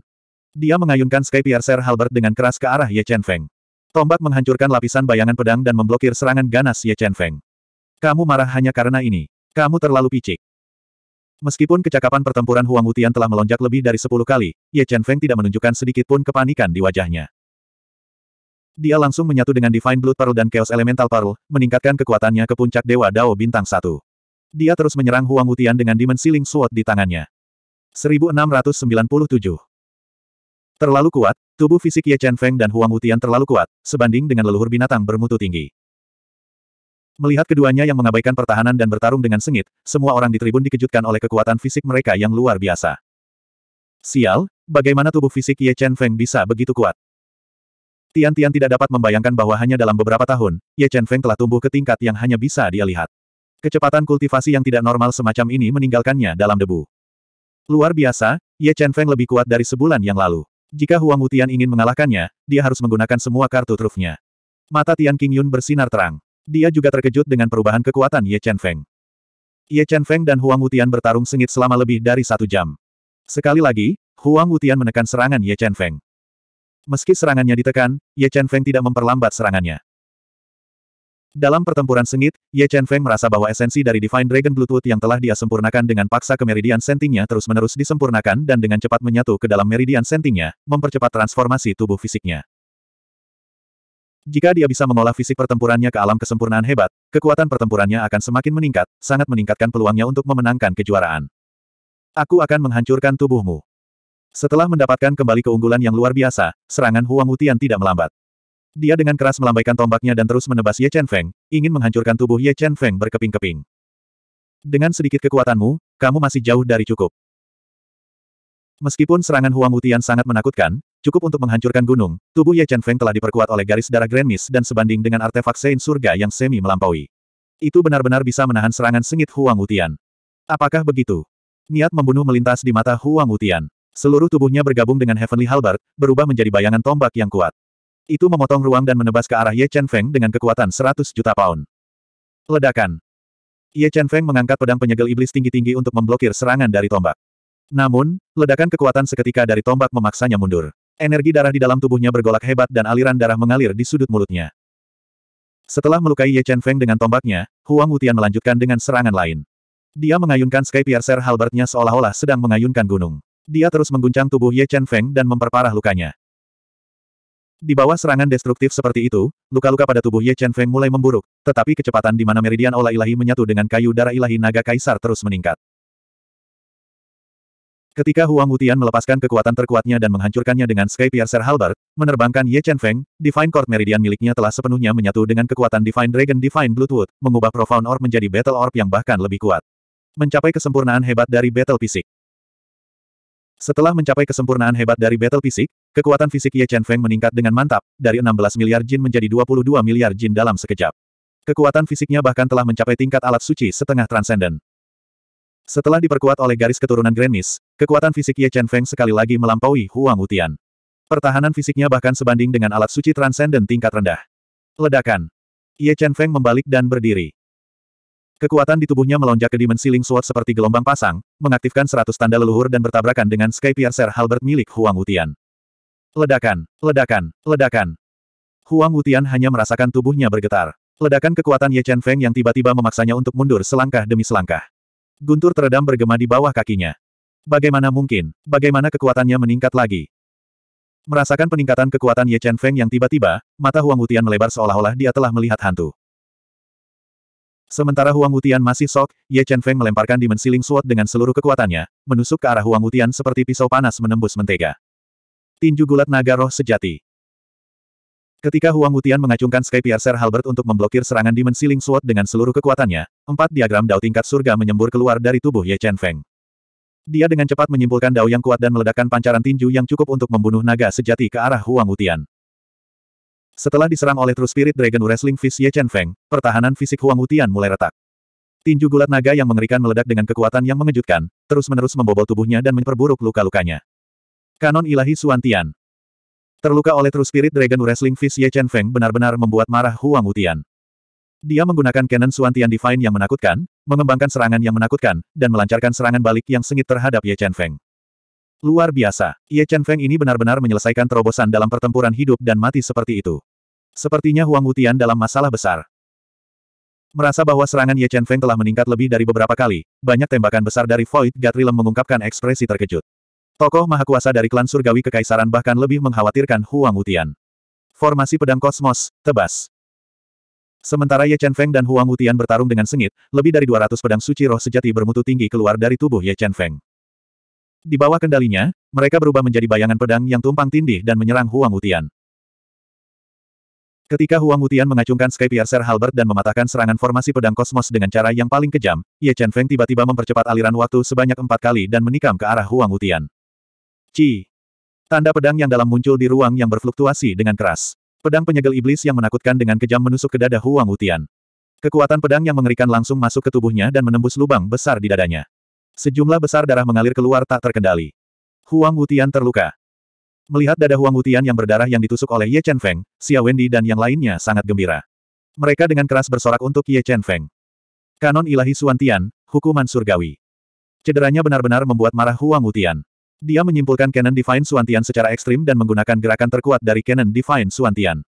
Dia mengayunkan Sky Piercer Halbert dengan keras ke arah Ye Chen Feng. Tombak menghancurkan lapisan bayangan pedang dan memblokir serangan ganas Ye Chen Feng. Kamu marah hanya karena ini. Kamu terlalu picik. Meskipun kecakapan pertempuran Huang Wutian telah melonjak lebih dari sepuluh kali, Ye Chen Feng tidak menunjukkan sedikit pun kepanikan di wajahnya. Dia langsung menyatu dengan Divine Blood Parul dan Chaos Elemental Parul, meningkatkan kekuatannya ke puncak Dewa Dao Bintang satu. Dia terus menyerang Huang Wutian dengan Demon Sealing Sword di tangannya. 1697 Terlalu kuat, tubuh fisik Ye Chen Feng dan Huang Wutian terlalu kuat, sebanding dengan leluhur binatang bermutu tinggi. Melihat keduanya yang mengabaikan pertahanan dan bertarung dengan sengit, semua orang di tribun dikejutkan oleh kekuatan fisik mereka yang luar biasa. Sial, bagaimana tubuh fisik Ye Chen Feng bisa begitu kuat? Tian-Tian tidak dapat membayangkan bahwa hanya dalam beberapa tahun, Ye Chen Feng telah tumbuh ke tingkat yang hanya bisa dia lihat. Kecepatan kultivasi yang tidak normal semacam ini meninggalkannya dalam debu. Luar biasa, Ye Chen Feng lebih kuat dari sebulan yang lalu. Jika Huang Wutian ingin mengalahkannya, dia harus menggunakan semua kartu trufnya. Mata Tian King Yun bersinar terang. Dia juga terkejut dengan perubahan kekuatan Ye Chen Feng. Ye Chen Feng dan Huang Wutian bertarung sengit selama lebih dari satu jam. Sekali lagi, Huang Wutian menekan serangan Ye Chen Feng. Meski serangannya ditekan, Ye Chen Feng tidak memperlambat serangannya. Dalam pertempuran sengit, Ye Chen Feng merasa bahwa esensi dari Divine Dragon Bluetooth yang telah dia sempurnakan dengan paksa ke meridian sentingnya terus-menerus disempurnakan dan dengan cepat menyatu ke dalam meridian sentingnya, mempercepat transformasi tubuh fisiknya. Jika dia bisa mengolah fisik pertempurannya ke alam kesempurnaan hebat, kekuatan pertempurannya akan semakin meningkat, sangat meningkatkan peluangnya untuk memenangkan kejuaraan. Aku akan menghancurkan tubuhmu. Setelah mendapatkan kembali keunggulan yang luar biasa, serangan Huang Wutian tidak melambat. Dia dengan keras melambaikan tombaknya dan terus menebas Ye Chen Feng, ingin menghancurkan tubuh Ye Chen Feng berkeping-keping. Dengan sedikit kekuatanmu, kamu masih jauh dari cukup. Meskipun serangan Huang Wutian sangat menakutkan, cukup untuk menghancurkan gunung, tubuh Ye Chen Feng telah diperkuat oleh garis darah Grand Miss dan sebanding dengan artefak Sein Surga yang semi melampaui. Itu benar-benar bisa menahan serangan sengit Huang Utian. Apakah begitu? Niat membunuh melintas di mata Huang Utian. Seluruh tubuhnya bergabung dengan Heavenly Halbert, berubah menjadi bayangan tombak yang kuat. Itu memotong ruang dan menebas ke arah Ye Chen Feng dengan kekuatan 100 juta pound. Ledakan. Ye Chen Feng mengangkat pedang penyegel iblis tinggi-tinggi untuk memblokir serangan dari tombak. Namun, ledakan kekuatan seketika dari tombak memaksanya mundur. Energi darah di dalam tubuhnya bergolak hebat dan aliran darah mengalir di sudut mulutnya. Setelah melukai Ye Chen Feng dengan tombaknya, Huang Wutian melanjutkan dengan serangan lain. Dia mengayunkan Sky Piercer halbertnya seolah-olah sedang mengayunkan gunung. Dia terus mengguncang tubuh Ye Chen Feng dan memperparah lukanya. Di bawah serangan destruktif seperti itu, luka-luka pada tubuh Ye Chen Feng mulai memburuk, tetapi kecepatan di mana meridian olah ilahi menyatu dengan kayu darah ilahi naga kaisar terus meningkat. Ketika Huang Wutian melepaskan kekuatan terkuatnya dan menghancurkannya dengan Sky Piercer Halberd, menerbangkan Ye Chen Feng, Divine Court Meridian miliknya telah sepenuhnya menyatu dengan kekuatan Divine Dragon Divine Bloodwood, mengubah Profound Orb menjadi Battle Orb yang bahkan lebih kuat. Mencapai kesempurnaan hebat dari Battle Fisik Setelah mencapai kesempurnaan hebat dari Battle Fisik, kekuatan fisik Ye Chen Feng meningkat dengan mantap, dari 16 miliar jin menjadi 22 miliar jin dalam sekejap. Kekuatan fisiknya bahkan telah mencapai tingkat alat suci setengah transenden. Setelah diperkuat oleh garis keturunan Grenis, kekuatan fisik Ye Chen Feng sekali lagi melampaui Huang Wutian. Pertahanan fisiknya bahkan sebanding dengan alat suci transenden tingkat rendah. Ledakan. Ye Chen Feng membalik dan berdiri. Kekuatan di tubuhnya melonjak ke dimensi Ling Sword seperti gelombang pasang, mengaktifkan seratus tanda leluhur dan bertabrakan dengan Sky Piercer Halberd milik Huang Wutian. Ledakan, ledakan, ledakan. Huang Wutian hanya merasakan tubuhnya bergetar. Ledakan kekuatan Ye Chen Feng yang tiba-tiba memaksanya untuk mundur selangkah demi selangkah. Guntur teredam bergema di bawah kakinya. Bagaimana mungkin, bagaimana kekuatannya meningkat lagi? Merasakan peningkatan kekuatan Ye Chen Feng yang tiba-tiba, mata Huang Wutian melebar seolah-olah dia telah melihat hantu. Sementara Huang Wutian masih sok, Ye Chen Feng melemparkan dimensi Ling Suot dengan seluruh kekuatannya, menusuk ke arah Huang Wutian seperti pisau panas menembus mentega. Tinju gulat naga roh sejati. Ketika Huang Wutian mengacungkan Sky Piercer Halbert untuk memblokir serangan dimensi Ling Sword dengan seluruh kekuatannya, empat diagram dao tingkat surga menyembur keluar dari tubuh Ye Chen Feng. Dia dengan cepat menyimpulkan dao yang kuat dan meledakkan pancaran tinju yang cukup untuk membunuh naga sejati ke arah Huang Wutian. Setelah diserang oleh True Spirit Dragon Wrestling Fist Ye Chen Feng, pertahanan fisik Huang Wutian mulai retak. Tinju gulat naga yang mengerikan meledak dengan kekuatan yang mengejutkan, terus-menerus membobol tubuhnya dan memperburuk luka-lukanya. Kanon ilahi Suantian. Terluka oleh True Spirit Dragon Wrestling Fist Ye Chen Feng benar-benar membuat marah Huang Wutian. Dia menggunakan Canon Suantian Divine yang menakutkan, mengembangkan serangan yang menakutkan, dan melancarkan serangan balik yang sengit terhadap Ye Chen Feng. Luar biasa, Ye Chen Feng ini benar-benar menyelesaikan terobosan dalam pertempuran hidup dan mati seperti itu. Sepertinya Huang Wutian dalam masalah besar. Merasa bahwa serangan Ye Chen Feng telah meningkat lebih dari beberapa kali, banyak tembakan besar dari Void Gatrilem mengungkapkan ekspresi terkejut. Tokoh mahakuasa dari klan surgawi kekaisaran bahkan lebih mengkhawatirkan Huang Wutian. Formasi pedang kosmos, tebas. Sementara Ye Chen Feng dan Huang Wutian bertarung dengan sengit, lebih dari 200 pedang suci roh sejati bermutu tinggi keluar dari tubuh Ye Chen Feng. Di bawah kendalinya, mereka berubah menjadi bayangan pedang yang tumpang tindih dan menyerang Huang Wutian. Ketika Huang Wutian mengacungkan Sky Piercer Halbert dan mematahkan serangan formasi pedang kosmos dengan cara yang paling kejam, Ye Chen Feng tiba-tiba mempercepat aliran waktu sebanyak empat kali dan menikam ke arah Huang Wutian. Ci. Tanda pedang yang dalam muncul di ruang yang berfluktuasi dengan keras. Pedang penyegel iblis yang menakutkan dengan kejam menusuk ke dada Huang Wutian. Kekuatan pedang yang mengerikan langsung masuk ke tubuhnya dan menembus lubang besar di dadanya. Sejumlah besar darah mengalir keluar tak terkendali. Huang Wutian terluka. Melihat dada Huang Wutian yang berdarah yang ditusuk oleh Ye Chen Feng, Xia Wendy dan yang lainnya sangat gembira. Mereka dengan keras bersorak untuk Ye Chen Feng. Kanon ilahi Suan hukuman surgawi. Cederanya benar-benar membuat marah Huang Wutian. Dia menyimpulkan Canon Divine Suantian secara ekstrim dan menggunakan gerakan terkuat dari Canon Divine Suantian.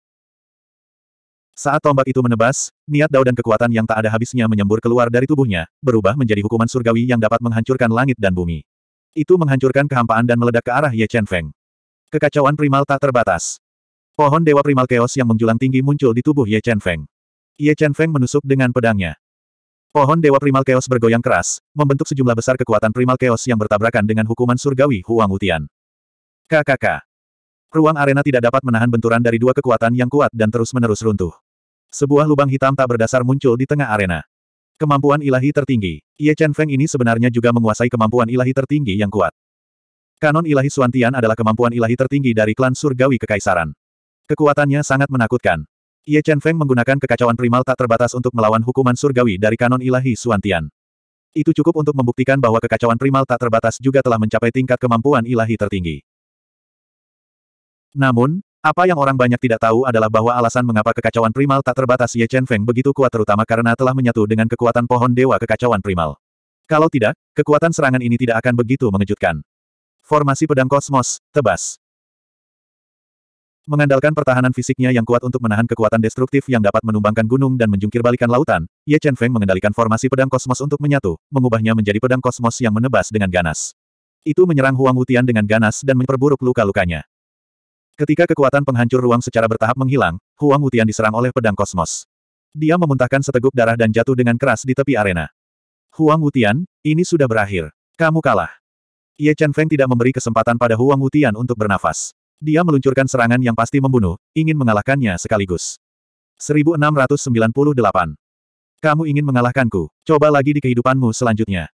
Saat tombak itu menebas, niat Dao dan kekuatan yang tak ada habisnya menyembur keluar dari tubuhnya, berubah menjadi hukuman surgawi yang dapat menghancurkan langit dan bumi. Itu menghancurkan kehampaan dan meledak ke arah Ye Chen Feng. Kekacauan primal tak terbatas. Pohon dewa primal chaos yang menjulang tinggi muncul di tubuh Ye Chen Feng. Ye Chen Feng menusuk dengan pedangnya. Pohon Dewa Primal Chaos bergoyang keras, membentuk sejumlah besar kekuatan Primal Chaos yang bertabrakan dengan hukuman surgawi Huang Wutian. KKK. Ruang arena tidak dapat menahan benturan dari dua kekuatan yang kuat dan terus-menerus runtuh. Sebuah lubang hitam tak berdasar muncul di tengah arena. Kemampuan ilahi tertinggi. Ye Chen Feng ini sebenarnya juga menguasai kemampuan ilahi tertinggi yang kuat. Kanon ilahi Suantian adalah kemampuan ilahi tertinggi dari klan surgawi kekaisaran. Kekuatannya sangat menakutkan. Ye Chen Feng menggunakan kekacauan primal tak terbatas untuk melawan hukuman surgawi dari kanon ilahi Suantian. Itu cukup untuk membuktikan bahwa kekacauan primal tak terbatas juga telah mencapai tingkat kemampuan ilahi tertinggi. Namun, apa yang orang banyak tidak tahu adalah bahwa alasan mengapa kekacauan primal tak terbatas Ye Chen Feng begitu kuat terutama karena telah menyatu dengan kekuatan pohon dewa kekacauan primal. Kalau tidak, kekuatan serangan ini tidak akan begitu mengejutkan. Formasi pedang kosmos, tebas. Mengandalkan pertahanan fisiknya yang kuat untuk menahan kekuatan destruktif yang dapat menumbangkan gunung dan menjungkirbalikan lautan, Ye Chen Feng mengendalikan formasi pedang kosmos untuk menyatu, mengubahnya menjadi pedang kosmos yang menebas dengan ganas. Itu menyerang Huang Wutian dengan ganas dan memperburuk luka-lukanya. Ketika kekuatan penghancur ruang secara bertahap menghilang, Huang Wutian diserang oleh pedang kosmos. Dia memuntahkan seteguk darah dan jatuh dengan keras di tepi arena. Huang Wutian, ini sudah berakhir. Kamu kalah. Ye Chen Feng tidak memberi kesempatan pada Huang Wutian untuk bernafas. Dia meluncurkan serangan yang pasti membunuh, ingin mengalahkannya sekaligus. 1698. Kamu ingin mengalahkanku, coba lagi di kehidupanmu selanjutnya.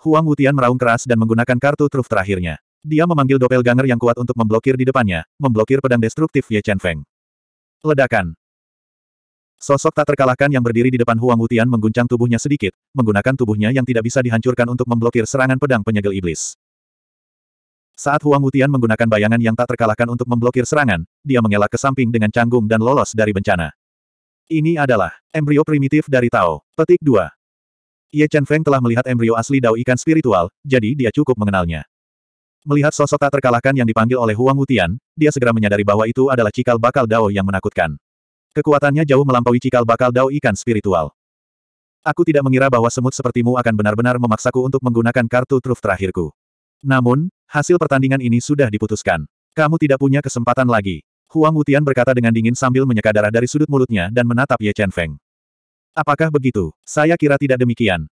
Huang Wutian meraung keras dan menggunakan kartu truf terakhirnya. Dia memanggil doppelganger yang kuat untuk memblokir di depannya, memblokir pedang destruktif Ye Chen Feng. Ledakan. Sosok tak terkalahkan yang berdiri di depan Huang Wutian mengguncang tubuhnya sedikit, menggunakan tubuhnya yang tidak bisa dihancurkan untuk memblokir serangan pedang penyegel iblis. Saat Huang Wutian menggunakan bayangan yang tak terkalahkan untuk memblokir serangan, dia mengelak ke samping dengan canggung dan lolos dari bencana. Ini adalah embrio primitif dari Tao. Petik 2. Ye Chen Feng telah melihat embrio asli Dao ikan spiritual, jadi dia cukup mengenalnya. Melihat sosok tak terkalahkan yang dipanggil oleh Huang Wutian, dia segera menyadari bahwa itu adalah cikal bakal Dao yang menakutkan. Kekuatannya jauh melampaui cikal bakal Dao ikan spiritual. Aku tidak mengira bahwa semut sepertimu akan benar-benar memaksaku untuk menggunakan kartu truf terakhirku. Namun, hasil pertandingan ini sudah diputuskan. Kamu tidak punya kesempatan lagi. Huang Wutian berkata dengan dingin sambil menyeka darah dari sudut mulutnya dan menatap Ye Chen Feng. Apakah begitu? Saya kira tidak demikian.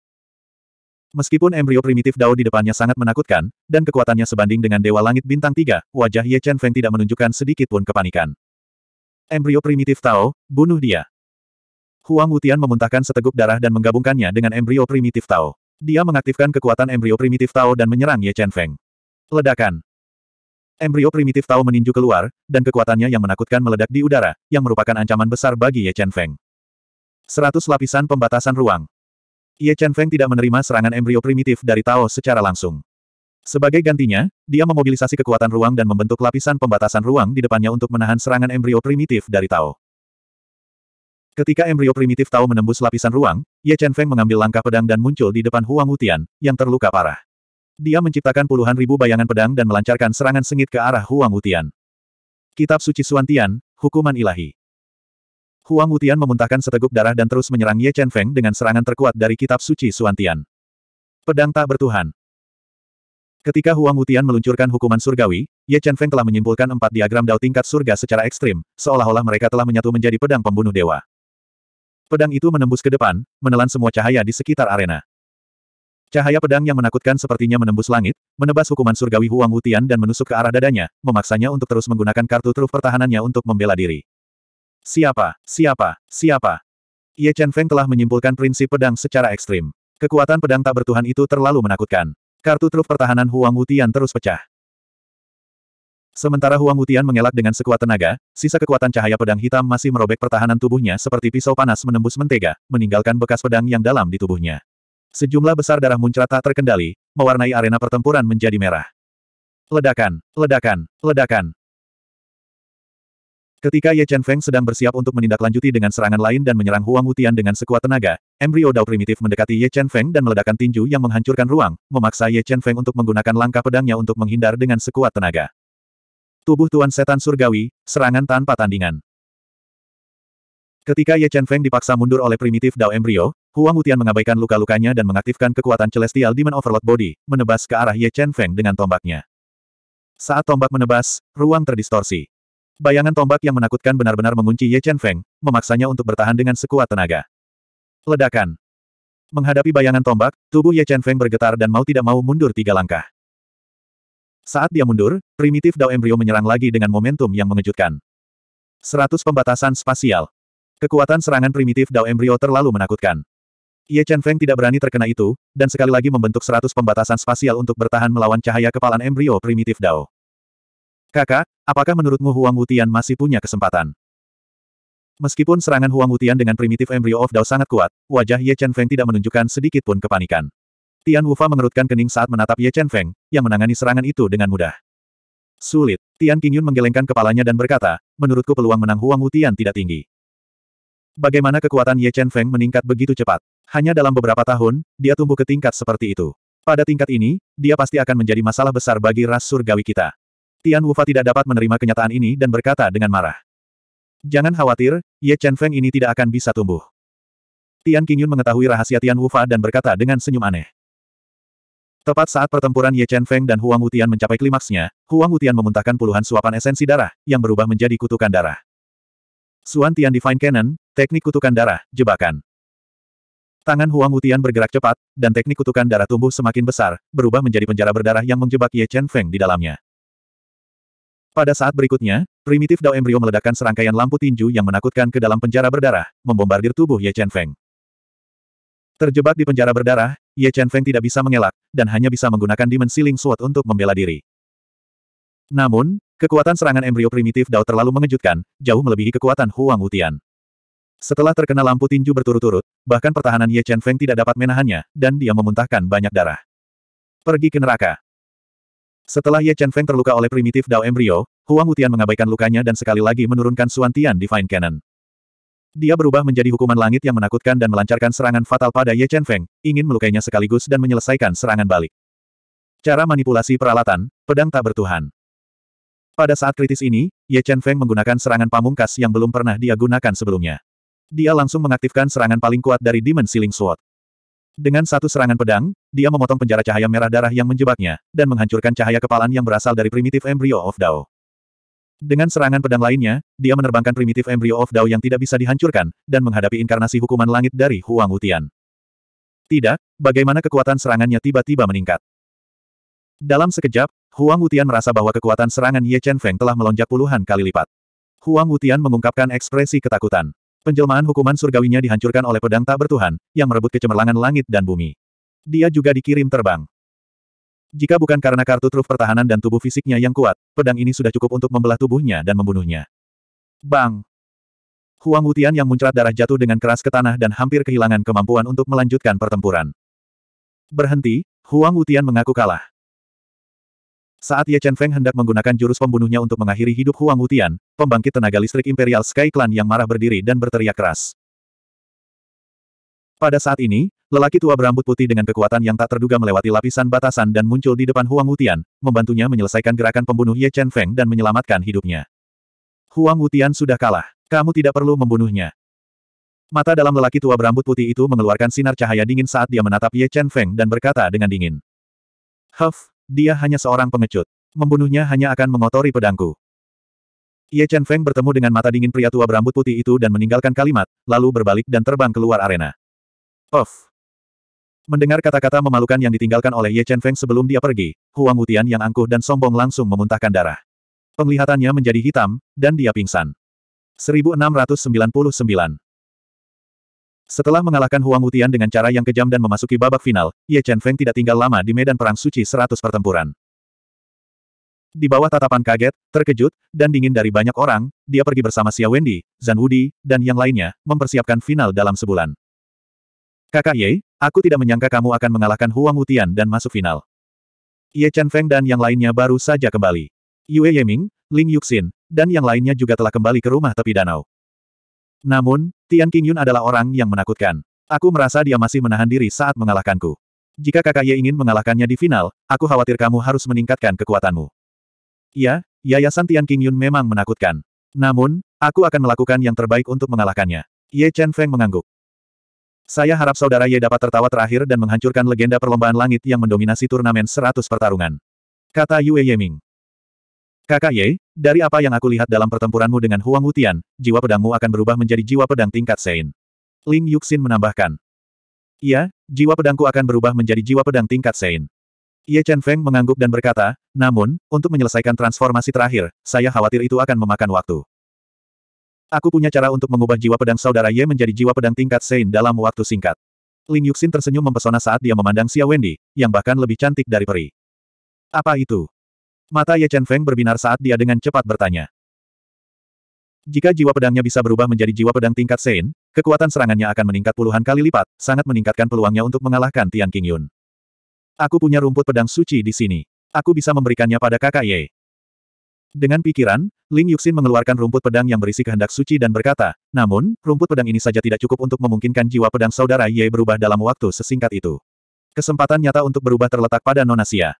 Meskipun embrio primitif Dao di depannya sangat menakutkan, dan kekuatannya sebanding dengan Dewa Langit Bintang 3, wajah Ye Chen Feng tidak menunjukkan sedikit pun kepanikan. Embrio primitif Tao, bunuh dia. Huang Wutian memuntahkan seteguk darah dan menggabungkannya dengan embrio primitif Tao. Dia mengaktifkan kekuatan embrio primitif Tao dan menyerang Ye Chen Feng. Ledakan. Embrio primitif Tao meninju keluar, dan kekuatannya yang menakutkan meledak di udara, yang merupakan ancaman besar bagi Ye Chen Feng. Seratus lapisan pembatasan ruang. Ye Chen Feng tidak menerima serangan embrio primitif dari Tao secara langsung. Sebagai gantinya, dia memobilisasi kekuatan ruang dan membentuk lapisan pembatasan ruang di depannya untuk menahan serangan embrio primitif dari Tao. Ketika embrio primitif tahu menembus lapisan ruang, Ye Chen Feng mengambil langkah pedang dan muncul di depan Huang Wutian, yang terluka parah. Dia menciptakan puluhan ribu bayangan pedang dan melancarkan serangan sengit ke arah Huang Wutian. Kitab Suci Suantian, Hukuman Ilahi Huang Wutian memuntahkan seteguk darah dan terus menyerang Ye Chen Feng dengan serangan terkuat dari Kitab Suci Suantian. Pedang tak bertuhan. Ketika Huang Wutian meluncurkan hukuman surgawi, Ye Chen Feng telah menyimpulkan empat diagram dao tingkat surga secara ekstrim, seolah-olah mereka telah menyatu menjadi pedang pembunuh dewa. Pedang itu menembus ke depan, menelan semua cahaya di sekitar arena. Cahaya pedang yang menakutkan sepertinya menembus langit, menebas hukuman surgawi Huang Wutian dan menusuk ke arah dadanya, memaksanya untuk terus menggunakan kartu truf pertahanannya untuk membela diri. Siapa? Siapa? Siapa? Ye Chen Feng telah menyimpulkan prinsip pedang secara ekstrim. Kekuatan pedang tak bertuhan itu terlalu menakutkan. Kartu truf pertahanan Huang Wutian terus pecah. Sementara Huang Wutian mengelak dengan sekuat tenaga, sisa kekuatan cahaya pedang hitam masih merobek pertahanan tubuhnya seperti pisau panas menembus mentega, meninggalkan bekas pedang yang dalam di tubuhnya. Sejumlah besar darah muncrat tak terkendali, mewarnai arena pertempuran menjadi merah. Ledakan, ledakan, ledakan. Ketika Ye Chen Feng sedang bersiap untuk menindaklanjuti dengan serangan lain dan menyerang Huang Wutian dengan sekuat tenaga, embrio Dao primitif mendekati Ye Chen Feng dan meledakkan tinju yang menghancurkan ruang, memaksa Ye Chen Feng untuk menggunakan langkah pedangnya untuk menghindar dengan sekuat tenaga. Tubuh Tuan Setan Surgawi, serangan tanpa tandingan. Ketika Ye Chen Feng dipaksa mundur oleh primitif Dao Embryo, Huang Wutian mengabaikan luka-lukanya dan mengaktifkan kekuatan Celestial Demon Overload Body, menebas ke arah Ye Chen Feng dengan tombaknya. Saat tombak menebas, ruang terdistorsi. Bayangan tombak yang menakutkan benar-benar mengunci Ye Chen Feng, memaksanya untuk bertahan dengan sekuat tenaga. Ledakan. Menghadapi bayangan tombak, tubuh Ye Chen Feng bergetar dan mau tidak mau mundur tiga langkah. Saat dia mundur, primitif Dao Embrio menyerang lagi dengan momentum yang mengejutkan. 100 pembatasan spasial. Kekuatan serangan primitif Dao Embryo terlalu menakutkan. Ye Chen Feng tidak berani terkena itu, dan sekali lagi membentuk 100 pembatasan spasial untuk bertahan melawan cahaya kepalan embrio primitif Dao. Kakak, apakah menurutmu Huang Wutian masih punya kesempatan? Meskipun serangan Huang Wutian dengan primitif embrio of Dao sangat kuat, wajah Ye Chen Feng tidak menunjukkan sedikit pun kepanikan. Tian Wufa mengerutkan kening saat menatap Ye Chen Feng, yang menangani serangan itu dengan mudah. Sulit. Tian Qingyun menggelengkan kepalanya dan berkata, menurutku peluang menang Huang Wutian tidak tinggi. Bagaimana kekuatan Ye Chen Feng meningkat begitu cepat? Hanya dalam beberapa tahun, dia tumbuh ke tingkat seperti itu. Pada tingkat ini, dia pasti akan menjadi masalah besar bagi ras surgawi kita. Tian Wufa tidak dapat menerima kenyataan ini dan berkata dengan marah. Jangan khawatir, Ye Chen Feng ini tidak akan bisa tumbuh. Tian Qingyun mengetahui rahasia Tian Wufa dan berkata dengan senyum aneh. Tepat saat pertempuran Ye Chen Feng dan Huang Wutian mencapai klimaksnya, Huang Wutian memuntahkan puluhan suapan esensi darah, yang berubah menjadi kutukan darah. Suan Tian Divine Cannon, teknik kutukan darah, jebakan. Tangan Huang Wutian bergerak cepat, dan teknik kutukan darah tumbuh semakin besar, berubah menjadi penjara berdarah yang menjebak Ye Chen Feng di dalamnya. Pada saat berikutnya, primitif Dao Embryo meledakkan serangkaian lampu tinju yang menakutkan ke dalam penjara berdarah, membombardir tubuh Ye Chen Feng. Terjebak di penjara berdarah, Ye Chen Feng tidak bisa mengelak, dan hanya bisa menggunakan Demon Ling Sword untuk membela diri. Namun, kekuatan serangan embrio primitif Dao terlalu mengejutkan, jauh melebihi kekuatan Huang Wutian. Setelah terkena lampu tinju berturut-turut, bahkan pertahanan Ye Chen Feng tidak dapat menahannya, dan dia memuntahkan banyak darah. Pergi ke neraka. Setelah Ye Chen Feng terluka oleh primitif Dao embryo, Huang Wutian mengabaikan lukanya dan sekali lagi menurunkan Suan Tian Divine Cannon. Dia berubah menjadi hukuman langit yang menakutkan dan melancarkan serangan fatal pada Ye Chen Feng, ingin melukainya sekaligus dan menyelesaikan serangan balik. Cara manipulasi peralatan, pedang tak bertuhan. Pada saat kritis ini, Ye Chen Feng menggunakan serangan pamungkas yang belum pernah dia gunakan sebelumnya. Dia langsung mengaktifkan serangan paling kuat dari Demon Sealing Sword. Dengan satu serangan pedang, dia memotong penjara cahaya merah darah yang menjebaknya, dan menghancurkan cahaya kepalan yang berasal dari primitif Embryo of Dao. Dengan serangan pedang lainnya, dia menerbangkan primitif embrio of Dao yang tidak bisa dihancurkan, dan menghadapi inkarnasi hukuman langit dari Huang Wutian. Tidak, bagaimana kekuatan serangannya tiba-tiba meningkat. Dalam sekejap, Huang Wutian merasa bahwa kekuatan serangan Ye Chen Feng telah melonjak puluhan kali lipat. Huang Wutian mengungkapkan ekspresi ketakutan. Penjelmaan hukuman surgawinya dihancurkan oleh pedang tak bertuhan, yang merebut kecemerlangan langit dan bumi. Dia juga dikirim terbang. Jika bukan karena kartu truf pertahanan dan tubuh fisiknya yang kuat, pedang ini sudah cukup untuk membelah tubuhnya dan membunuhnya. Bang! Huang Wutian yang muncrat darah jatuh dengan keras ke tanah dan hampir kehilangan kemampuan untuk melanjutkan pertempuran. Berhenti, Huang Wutian mengaku kalah. Saat Ye Chen Feng hendak menggunakan jurus pembunuhnya untuk mengakhiri hidup Huang Wutian, pembangkit tenaga listrik Imperial Sky Clan yang marah berdiri dan berteriak keras. Pada saat ini, lelaki tua berambut putih dengan kekuatan yang tak terduga melewati lapisan batasan dan muncul di depan Huang Wutian, membantunya menyelesaikan gerakan pembunuh Ye Chen Feng dan menyelamatkan hidupnya. Huang Wutian sudah kalah. Kamu tidak perlu membunuhnya. Mata dalam lelaki tua berambut putih itu mengeluarkan sinar cahaya dingin saat dia menatap Ye Chen Feng dan berkata dengan dingin. Huff, dia hanya seorang pengecut. Membunuhnya hanya akan mengotori pedangku. Ye Chen Feng bertemu dengan mata dingin pria tua berambut putih itu dan meninggalkan kalimat, lalu berbalik dan terbang keluar arena. Of, Mendengar kata-kata memalukan yang ditinggalkan oleh Ye Chen Feng sebelum dia pergi, Huang Wutian yang angkuh dan sombong langsung memuntahkan darah. Penglihatannya menjadi hitam, dan dia pingsan. 1699 Setelah mengalahkan Huang Wutian dengan cara yang kejam dan memasuki babak final, Ye Chen Feng tidak tinggal lama di medan perang suci 100 pertempuran. Di bawah tatapan kaget, terkejut, dan dingin dari banyak orang, dia pergi bersama Xia Wendy, Zan Wudi, dan yang lainnya, mempersiapkan final dalam sebulan. Kakak Ye, aku tidak menyangka kamu akan mengalahkan Huang Wutian dan masuk final. Ye Chen Feng dan yang lainnya baru saja kembali. Yue Yeming, Ling Yuxin, dan yang lainnya juga telah kembali ke rumah tepi danau. Namun, Tian Qingyun adalah orang yang menakutkan. Aku merasa dia masih menahan diri saat mengalahkanku. Jika kakak Ye ingin mengalahkannya di final, aku khawatir kamu harus meningkatkan kekuatanmu. Ya, yayasan Tian Qingyun memang menakutkan. Namun, aku akan melakukan yang terbaik untuk mengalahkannya. Ye Chen Feng mengangguk. Saya harap saudara Ye dapat tertawa terakhir dan menghancurkan legenda perlombaan langit yang mendominasi turnamen 100 pertarungan. Kata Yue Yeming. Kakak Ye, dari apa yang aku lihat dalam pertempuranmu dengan Huang Wutian, jiwa pedangmu akan berubah menjadi jiwa pedang tingkat Sein. Ling Yuxin menambahkan. Iya, jiwa pedangku akan berubah menjadi jiwa pedang tingkat Sein. Ye Chen Feng mengangguk dan berkata, namun, untuk menyelesaikan transformasi terakhir, saya khawatir itu akan memakan waktu. Aku punya cara untuk mengubah jiwa pedang saudara Ye menjadi jiwa pedang tingkat Sein dalam waktu singkat. Ling Yuxin tersenyum mempesona saat dia memandang Xia Wendy, yang bahkan lebih cantik dari peri. Apa itu? Mata Ye Chen Feng berbinar saat dia dengan cepat bertanya. Jika jiwa pedangnya bisa berubah menjadi jiwa pedang tingkat Sein, kekuatan serangannya akan meningkat puluhan kali lipat, sangat meningkatkan peluangnya untuk mengalahkan Tian Qingyun. Aku punya rumput pedang suci di sini. Aku bisa memberikannya pada kakak Ye. Dengan pikiran, Ling Yuxin mengeluarkan rumput pedang yang berisi kehendak suci dan berkata, namun, rumput pedang ini saja tidak cukup untuk memungkinkan jiwa pedang saudara Ye berubah dalam waktu sesingkat itu. Kesempatan nyata untuk berubah terletak pada Nonasia.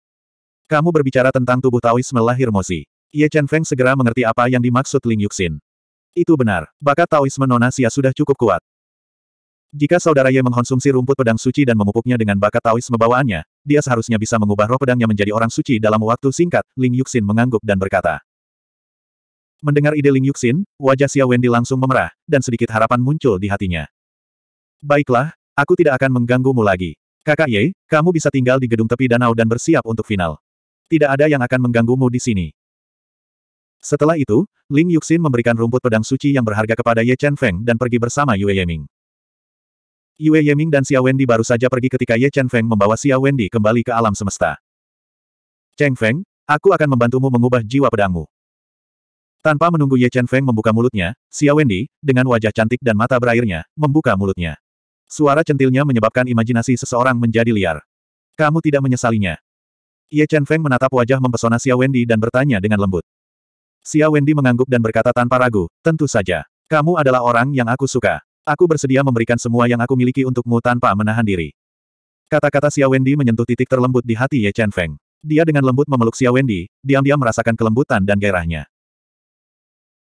Kamu berbicara tentang tubuh Taoisme lahir Mosi. Ye Chen Feng segera mengerti apa yang dimaksud Ling Yuxin. Itu benar, bakat Taoisme Nonasia sudah cukup kuat. Jika saudara Ye mengkonsumsi rumput pedang suci dan memupuknya dengan bakat Taois membawaannya, dia seharusnya bisa mengubah roh pedangnya menjadi orang suci dalam waktu singkat, Ling Yuxin mengangguk dan berkata. Mendengar ide Ling Yuxin, wajah Xia Wendy langsung memerah, dan sedikit harapan muncul di hatinya. Baiklah, aku tidak akan mengganggumu lagi. Kakak Ye, kamu bisa tinggal di gedung tepi danau dan bersiap untuk final. Tidak ada yang akan mengganggumu di sini. Setelah itu, Ling Yuxin memberikan rumput pedang suci yang berharga kepada Ye Chen Feng dan pergi bersama Yue Yeming. Yue Yeming dan Xia Wendy baru saja pergi ketika Ye Chen Feng membawa Xia Wendy kembali ke alam semesta. Cheng Feng, aku akan membantumu mengubah jiwa pedangmu. Tanpa menunggu Ye Chen Feng membuka mulutnya, Xia Wendy, dengan wajah cantik dan mata berairnya, membuka mulutnya. Suara centilnya menyebabkan imajinasi seseorang menjadi liar. Kamu tidak menyesalinya. Ye Chen Feng menatap wajah mempesona Xia Wendy dan bertanya dengan lembut. Xia Wendy mengangguk dan berkata tanpa ragu, tentu saja. Kamu adalah orang yang aku suka. Aku bersedia memberikan semua yang aku miliki untukmu tanpa menahan diri. Kata-kata Xia Wendy menyentuh titik terlembut di hati Ye Chen Feng. Dia dengan lembut memeluk Xia Wendy, diam-diam merasakan kelembutan dan gairahnya.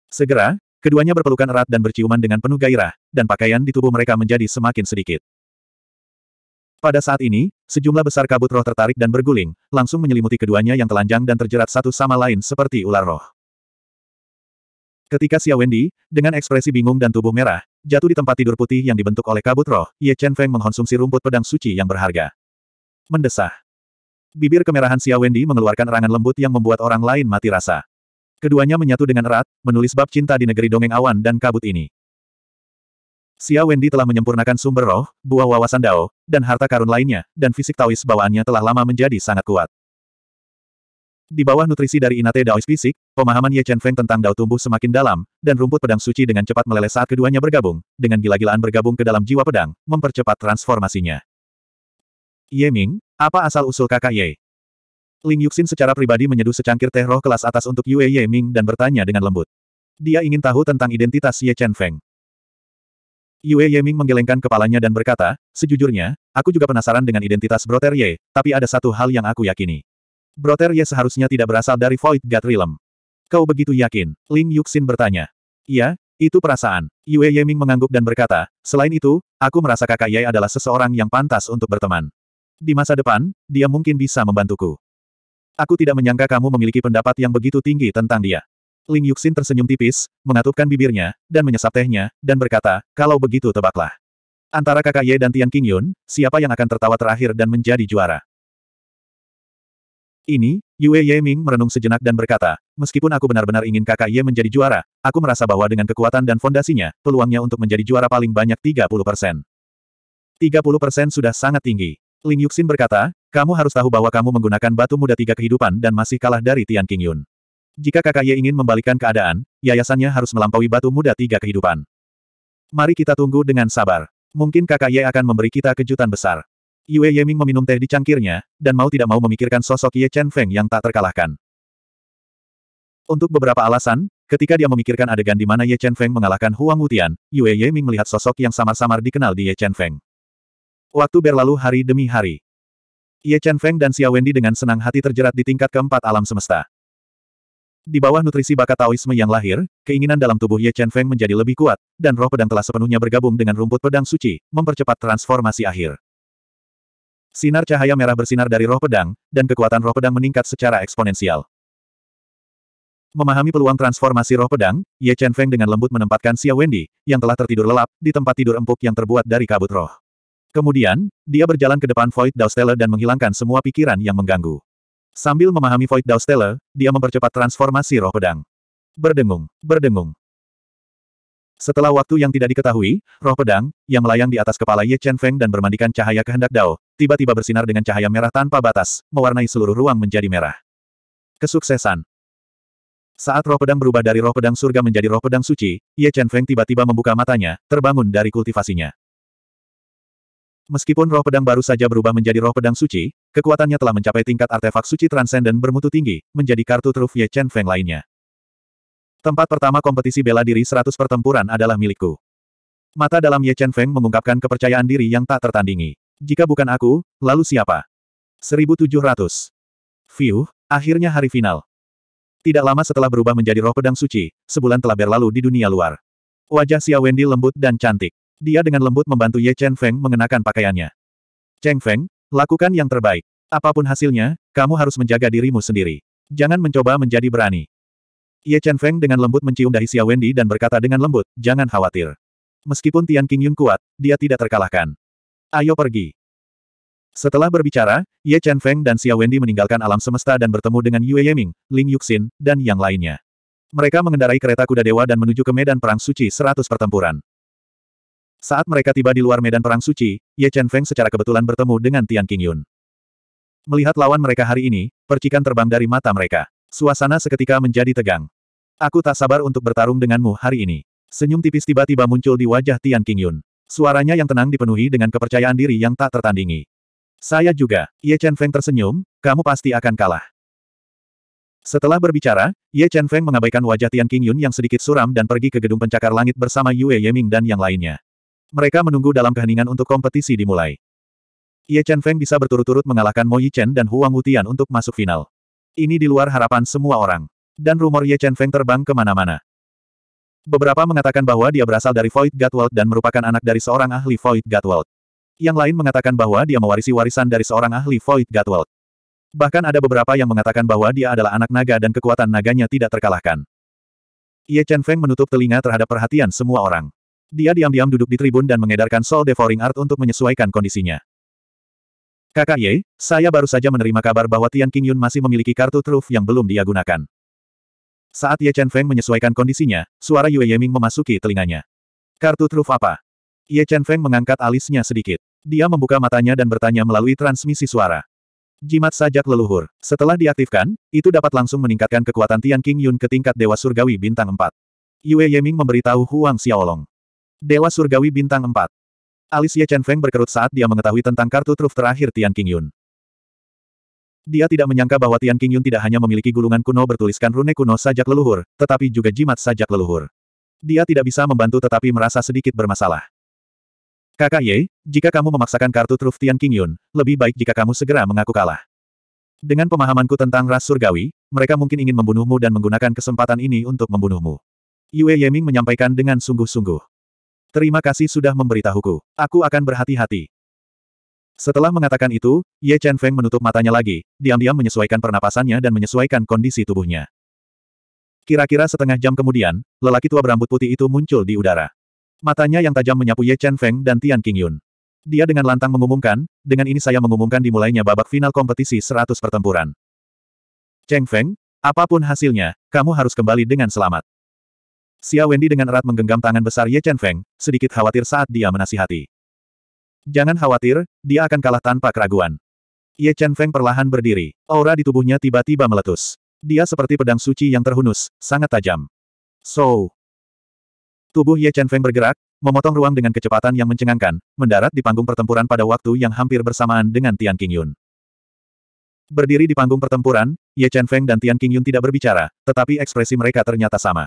Segera, keduanya berpelukan erat dan berciuman dengan penuh gairah, dan pakaian di tubuh mereka menjadi semakin sedikit. Pada saat ini, sejumlah besar kabut roh tertarik dan berguling, langsung menyelimuti keduanya yang telanjang dan terjerat satu sama lain seperti ular roh. Ketika Xia Wendy, dengan ekspresi bingung dan tubuh merah, Jatuh di tempat tidur putih yang dibentuk oleh kabut roh, Ye Chen Feng mengkonsumsi rumput pedang suci yang berharga. Mendesah. Bibir kemerahan Xia Wendy mengeluarkan erangan lembut yang membuat orang lain mati rasa. Keduanya menyatu dengan erat, menulis bab cinta di negeri dongeng awan dan kabut ini. Xia Wendy telah menyempurnakan sumber roh, buah wawasan dao, dan harta karun lainnya, dan fisik tawis bawaannya telah lama menjadi sangat kuat. Di bawah nutrisi dari Inate Daois fisik, pemahaman Ye Chen Feng tentang Dao tumbuh semakin dalam, dan rumput pedang suci dengan cepat meleleh saat keduanya bergabung, dengan gila-gilaan bergabung ke dalam jiwa pedang, mempercepat transformasinya. Ye Ming, apa asal-usul kakak Ye? Ling Yuxin secara pribadi menyeduh secangkir teh roh kelas atas untuk Yue Ye Ming dan bertanya dengan lembut. Dia ingin tahu tentang identitas Ye Chen Feng. Yue Ye Ming menggelengkan kepalanya dan berkata, sejujurnya, aku juga penasaran dengan identitas Brother Ye, tapi ada satu hal yang aku yakini. Broter Ye seharusnya tidak berasal dari Void God Realm. Kau begitu yakin? Ling Yuxin bertanya. Iya, itu perasaan. Yue Yeming mengangguk dan berkata, selain itu, aku merasa kakak Ye adalah seseorang yang pantas untuk berteman. Di masa depan, dia mungkin bisa membantuku. Aku tidak menyangka kamu memiliki pendapat yang begitu tinggi tentang dia. Ling Yuxin tersenyum tipis, mengatupkan bibirnya, dan menyesap tehnya, dan berkata, kalau begitu tebaklah. Antara kakak Ye dan Tian Qingyun, siapa yang akan tertawa terakhir dan menjadi juara? ini, Yue Yeming merenung sejenak dan berkata, meskipun aku benar-benar ingin kakak Ye menjadi juara, aku merasa bahwa dengan kekuatan dan fondasinya, peluangnya untuk menjadi juara paling banyak 30 persen. 30 persen sudah sangat tinggi. Ling Yuxin berkata, kamu harus tahu bahwa kamu menggunakan batu muda tiga kehidupan dan masih kalah dari Tian Qingyun. Jika kakak Ye ingin membalikkan keadaan, yayasannya harus melampaui batu muda tiga kehidupan. Mari kita tunggu dengan sabar. Mungkin kakak Ye akan memberi kita kejutan besar. Yue Yeming meminum teh di cangkirnya, dan mau tidak mau memikirkan sosok Ye Chen Feng yang tak terkalahkan. Untuk beberapa alasan, ketika dia memikirkan adegan di mana Ye Chen Feng mengalahkan Huang Wutian, Yue Yeming melihat sosok yang samar-samar dikenal di Ye Chen Feng. Waktu berlalu hari demi hari. Ye Chen Feng dan Xia Wendy dengan senang hati terjerat di tingkat keempat alam semesta. Di bawah nutrisi Bakat Taoisme yang lahir, keinginan dalam tubuh Ye Chen Feng menjadi lebih kuat, dan roh pedang telah sepenuhnya bergabung dengan rumput pedang suci, mempercepat transformasi akhir. Sinar cahaya merah bersinar dari roh pedang, dan kekuatan roh pedang meningkat secara eksponensial. Memahami peluang transformasi roh pedang, Ye Chen Feng dengan lembut menempatkan Xia Wendy, yang telah tertidur lelap, di tempat tidur empuk yang terbuat dari kabut roh. Kemudian, dia berjalan ke depan Void Daustela dan menghilangkan semua pikiran yang mengganggu. Sambil memahami Void Daustela, dia mempercepat transformasi roh pedang. Berdengung, berdengung. Setelah waktu yang tidak diketahui, roh pedang, yang melayang di atas kepala Ye Chen Feng dan bermandikan cahaya kehendak Dao, tiba-tiba bersinar dengan cahaya merah tanpa batas, mewarnai seluruh ruang menjadi merah. Kesuksesan Saat roh pedang berubah dari roh pedang surga menjadi roh pedang suci, Ye Chen Feng tiba-tiba membuka matanya, terbangun dari kultivasinya. Meskipun roh pedang baru saja berubah menjadi roh pedang suci, kekuatannya telah mencapai tingkat artefak suci transenden bermutu tinggi, menjadi kartu truf Ye Chen Feng lainnya. Tempat pertama kompetisi bela diri 100 pertempuran adalah milikku. Mata dalam Ye Chen Feng mengungkapkan kepercayaan diri yang tak tertandingi. Jika bukan aku, lalu siapa? 1700. View. akhirnya hari final. Tidak lama setelah berubah menjadi roh pedang suci, sebulan telah berlalu di dunia luar. Wajah Xia Wendy lembut dan cantik. Dia dengan lembut membantu Ye Chen Feng mengenakan pakaiannya. Cheng Feng, lakukan yang terbaik. Apapun hasilnya, kamu harus menjaga dirimu sendiri. Jangan mencoba menjadi berani. Ye Chen Feng dengan lembut mencium dahi Xia Wendy dan berkata dengan lembut, jangan khawatir. Meskipun Tian King Yun kuat, dia tidak terkalahkan. Ayo pergi. Setelah berbicara, Ye Chen Feng dan Xia Wendy meninggalkan alam semesta dan bertemu dengan Yue Yeming, Ling Yuxin, dan yang lainnya. Mereka mengendarai kereta kuda dewa dan menuju ke medan perang suci 100 pertempuran. Saat mereka tiba di luar medan perang suci, Ye Chen Feng secara kebetulan bertemu dengan Tian King Yun. Melihat lawan mereka hari ini, percikan terbang dari mata mereka. Suasana seketika menjadi tegang. Aku tak sabar untuk bertarung denganmu hari ini. Senyum tipis tiba-tiba muncul di wajah Tian Qingyun. Suaranya yang tenang dipenuhi dengan kepercayaan diri yang tak tertandingi. Saya juga, Ye Chen Feng tersenyum, kamu pasti akan kalah. Setelah berbicara, Ye Chen Feng mengabaikan wajah Tian Qingyun yang sedikit suram dan pergi ke gedung pencakar langit bersama Yue Yeming dan yang lainnya. Mereka menunggu dalam keheningan untuk kompetisi dimulai. Ye Chen Feng bisa berturut-turut mengalahkan Mo Yi Chen dan Huang Wutian untuk masuk final. Ini di luar harapan semua orang. Dan rumor Ye Chen Feng terbang kemana-mana. Beberapa mengatakan bahwa dia berasal dari Void Godworld dan merupakan anak dari seorang ahli Void Godworld. Yang lain mengatakan bahwa dia mewarisi warisan dari seorang ahli Void Godworld. Bahkan ada beberapa yang mengatakan bahwa dia adalah anak naga dan kekuatan naganya tidak terkalahkan. Ye Chen Feng menutup telinga terhadap perhatian semua orang. Dia diam-diam duduk di tribun dan mengedarkan Soul Devouring Art untuk menyesuaikan kondisinya. Kakak Ye, saya baru saja menerima kabar bahwa Tian Qingyun masih memiliki kartu truf yang belum dia gunakan. Saat Ye Chen Feng menyesuaikan kondisinya, suara Yue Yeming memasuki telinganya. Kartu truf apa? Ye Chen Feng mengangkat alisnya sedikit. Dia membuka matanya dan bertanya melalui transmisi suara. Jimat sajak leluhur. Setelah diaktifkan, itu dapat langsung meningkatkan kekuatan Tian Qingyun ke tingkat Dewa Surgawi Bintang 4. Yue Yeming memberitahu Huang Xiaolong. Dewa Surgawi Bintang 4. Alis Chen Feng berkerut saat dia mengetahui tentang kartu truf terakhir Tian King Yun. Dia tidak menyangka bahwa Tian King Yun tidak hanya memiliki gulungan kuno bertuliskan rune kuno sajak leluhur, tetapi juga jimat sajak leluhur. Dia tidak bisa membantu tetapi merasa sedikit bermasalah. Kakak Ye, jika kamu memaksakan kartu truf Tian King Yun, lebih baik jika kamu segera mengaku kalah. Dengan pemahamanku tentang ras surgawi, mereka mungkin ingin membunuhmu dan menggunakan kesempatan ini untuk membunuhmu. Yue Yeming menyampaikan dengan sungguh-sungguh. Terima kasih sudah memberitahuku. Aku akan berhati-hati. Setelah mengatakan itu, Ye Chen Feng menutup matanya lagi, diam-diam menyesuaikan pernapasannya dan menyesuaikan kondisi tubuhnya. Kira-kira setengah jam kemudian, lelaki tua berambut putih itu muncul di udara. Matanya yang tajam menyapu Ye Chen Feng dan Tian Qingyun. Dia dengan lantang mengumumkan, dengan ini saya mengumumkan dimulainya babak final kompetisi 100 pertempuran. Cheng Feng, apapun hasilnya, kamu harus kembali dengan selamat. Xia Wendy dengan erat menggenggam tangan besar Ye Chen Feng, sedikit khawatir saat dia menasihati. Jangan khawatir, dia akan kalah tanpa keraguan. Ye Chen Feng perlahan berdiri, aura di tubuhnya tiba-tiba meletus. Dia seperti pedang suci yang terhunus, sangat tajam. So. Tubuh Ye Chen Feng bergerak, memotong ruang dengan kecepatan yang mencengangkan, mendarat di panggung pertempuran pada waktu yang hampir bersamaan dengan Tian King Yun. Berdiri di panggung pertempuran, Ye Chen Feng dan Tian King Yun tidak berbicara, tetapi ekspresi mereka ternyata sama.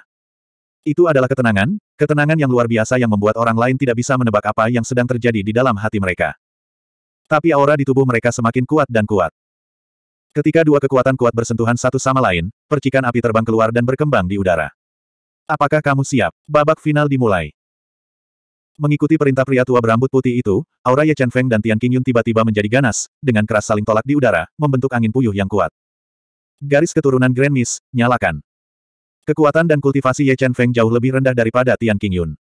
Itu adalah ketenangan, ketenangan yang luar biasa yang membuat orang lain tidak bisa menebak apa yang sedang terjadi di dalam hati mereka. Tapi aura di tubuh mereka semakin kuat dan kuat. Ketika dua kekuatan kuat bersentuhan satu sama lain, percikan api terbang keluar dan berkembang di udara. Apakah kamu siap? Babak final dimulai. Mengikuti perintah pria tua berambut putih itu, aura Ye Chen Feng dan Tian Qingyun tiba-tiba menjadi ganas, dengan keras saling tolak di udara, membentuk angin puyuh yang kuat. Garis keturunan Grand Miss, nyalakan. Kekuatan dan kultivasi Ye Chen Feng jauh lebih rendah daripada Tian Yun.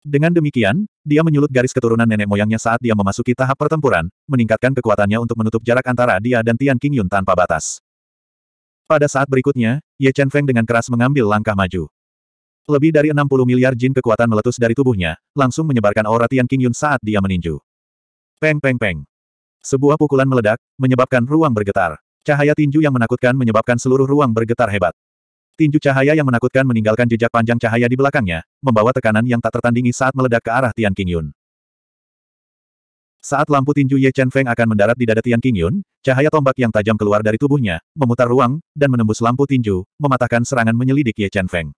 Dengan demikian, dia menyulut garis keturunan nenek moyangnya saat dia memasuki tahap pertempuran, meningkatkan kekuatannya untuk menutup jarak antara dia dan Tian Yun tanpa batas. Pada saat berikutnya, Ye Chen Feng dengan keras mengambil langkah maju. Lebih dari 60 miliar jin kekuatan meletus dari tubuhnya, langsung menyebarkan aura Tian Yun saat dia meninju. Peng peng peng. Sebuah pukulan meledak, menyebabkan ruang bergetar. Cahaya tinju yang menakutkan menyebabkan seluruh ruang bergetar hebat. Tinju cahaya yang menakutkan meninggalkan jejak panjang cahaya di belakangnya, membawa tekanan yang tak tertandingi saat meledak ke arah Tian Qingyun. Saat lampu tinju Ye Chen Feng akan mendarat di dada Tian Qingyun, cahaya tombak yang tajam keluar dari tubuhnya, memutar ruang, dan menembus lampu tinju, mematahkan serangan menyelidik Ye Chen Feng.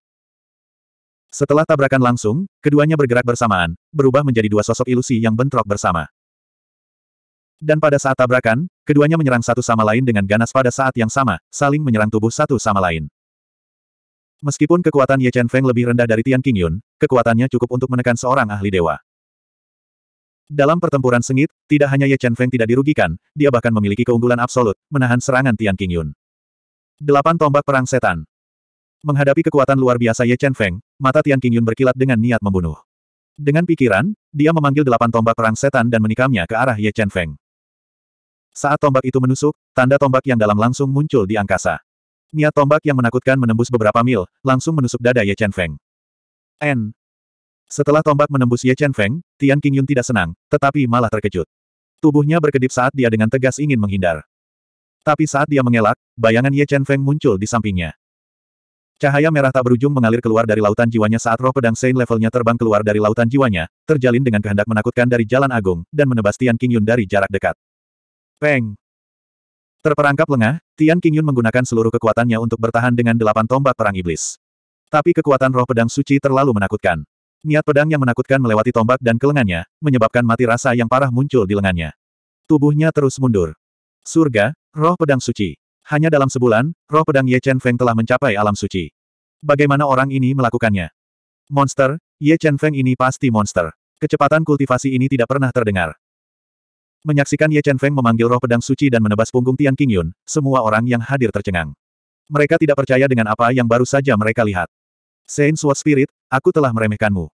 Setelah tabrakan langsung, keduanya bergerak bersamaan, berubah menjadi dua sosok ilusi yang bentrok bersama. Dan pada saat tabrakan, keduanya menyerang satu sama lain dengan ganas pada saat yang sama, saling menyerang tubuh satu sama lain. Meskipun kekuatan Ye Chen Feng lebih rendah dari Tian King Yun, kekuatannya cukup untuk menekan seorang ahli dewa. Dalam pertempuran sengit, tidak hanya Ye Chen Feng tidak dirugikan, dia bahkan memiliki keunggulan absolut, menahan serangan Tian King Yun. Delapan tombak perang setan. Menghadapi kekuatan luar biasa Ye Chen Feng, mata Tian King Yun berkilat dengan niat membunuh. Dengan pikiran, dia memanggil delapan tombak perang setan dan menikamnya ke arah Ye Chen Feng. Saat tombak itu menusuk, tanda tombak yang dalam langsung muncul di angkasa. Niat tombak yang menakutkan menembus beberapa mil, langsung menusuk dada Ye Chen Feng. N. Setelah tombak menembus Ye Chen Feng, Tian Qingyun tidak senang, tetapi malah terkejut. Tubuhnya berkedip saat dia dengan tegas ingin menghindar. Tapi saat dia mengelak, bayangan Ye Chen Feng muncul di sampingnya. Cahaya merah tak berujung mengalir keluar dari lautan jiwanya saat roh pedang Sein levelnya terbang keluar dari lautan jiwanya, terjalin dengan kehendak menakutkan dari jalan agung, dan menebas Tian Qingyun dari jarak dekat. Peng! Terperangkap lengah, Tian Qingyun menggunakan seluruh kekuatannya untuk bertahan dengan delapan tombak perang iblis. Tapi kekuatan roh pedang suci terlalu menakutkan. Niat pedang yang menakutkan melewati tombak dan kelengannya, menyebabkan mati rasa yang parah muncul di lengannya. Tubuhnya terus mundur. Surga, roh pedang suci. Hanya dalam sebulan, roh pedang Ye Chen Feng telah mencapai alam suci. Bagaimana orang ini melakukannya? Monster, Ye Chen Feng ini pasti monster. Kecepatan kultivasi ini tidak pernah terdengar. Menyaksikan Ye Chen Feng memanggil roh pedang suci dan menebas punggung Tian Qingyun, semua orang yang hadir tercengang. Mereka tidak percaya dengan apa yang baru saja mereka lihat. Saint Sword Spirit, aku telah meremehkanmu.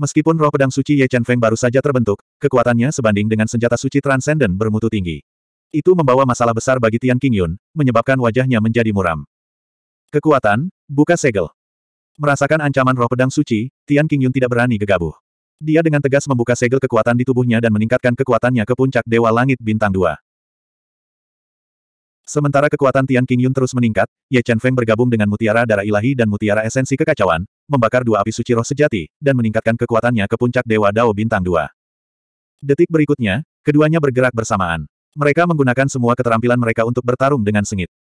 Meskipun roh pedang suci Ye Chen Feng baru saja terbentuk, kekuatannya sebanding dengan senjata suci Transcendent bermutu tinggi. Itu membawa masalah besar bagi Tian Qingyun, menyebabkan wajahnya menjadi muram. Kekuatan, buka segel. Merasakan ancaman roh pedang suci, Tian Qingyun tidak berani gegabah. Dia dengan tegas membuka segel kekuatan di tubuhnya dan meningkatkan kekuatannya ke puncak Dewa Langit Bintang 2. Sementara kekuatan Tian King Yun terus meningkat, Ye Chen Feng bergabung dengan Mutiara Darah Ilahi dan Mutiara Esensi Kekacauan, membakar dua api suci roh sejati, dan meningkatkan kekuatannya ke puncak Dewa Dao Bintang 2. Detik berikutnya, keduanya bergerak bersamaan. Mereka menggunakan semua keterampilan mereka untuk bertarung dengan sengit.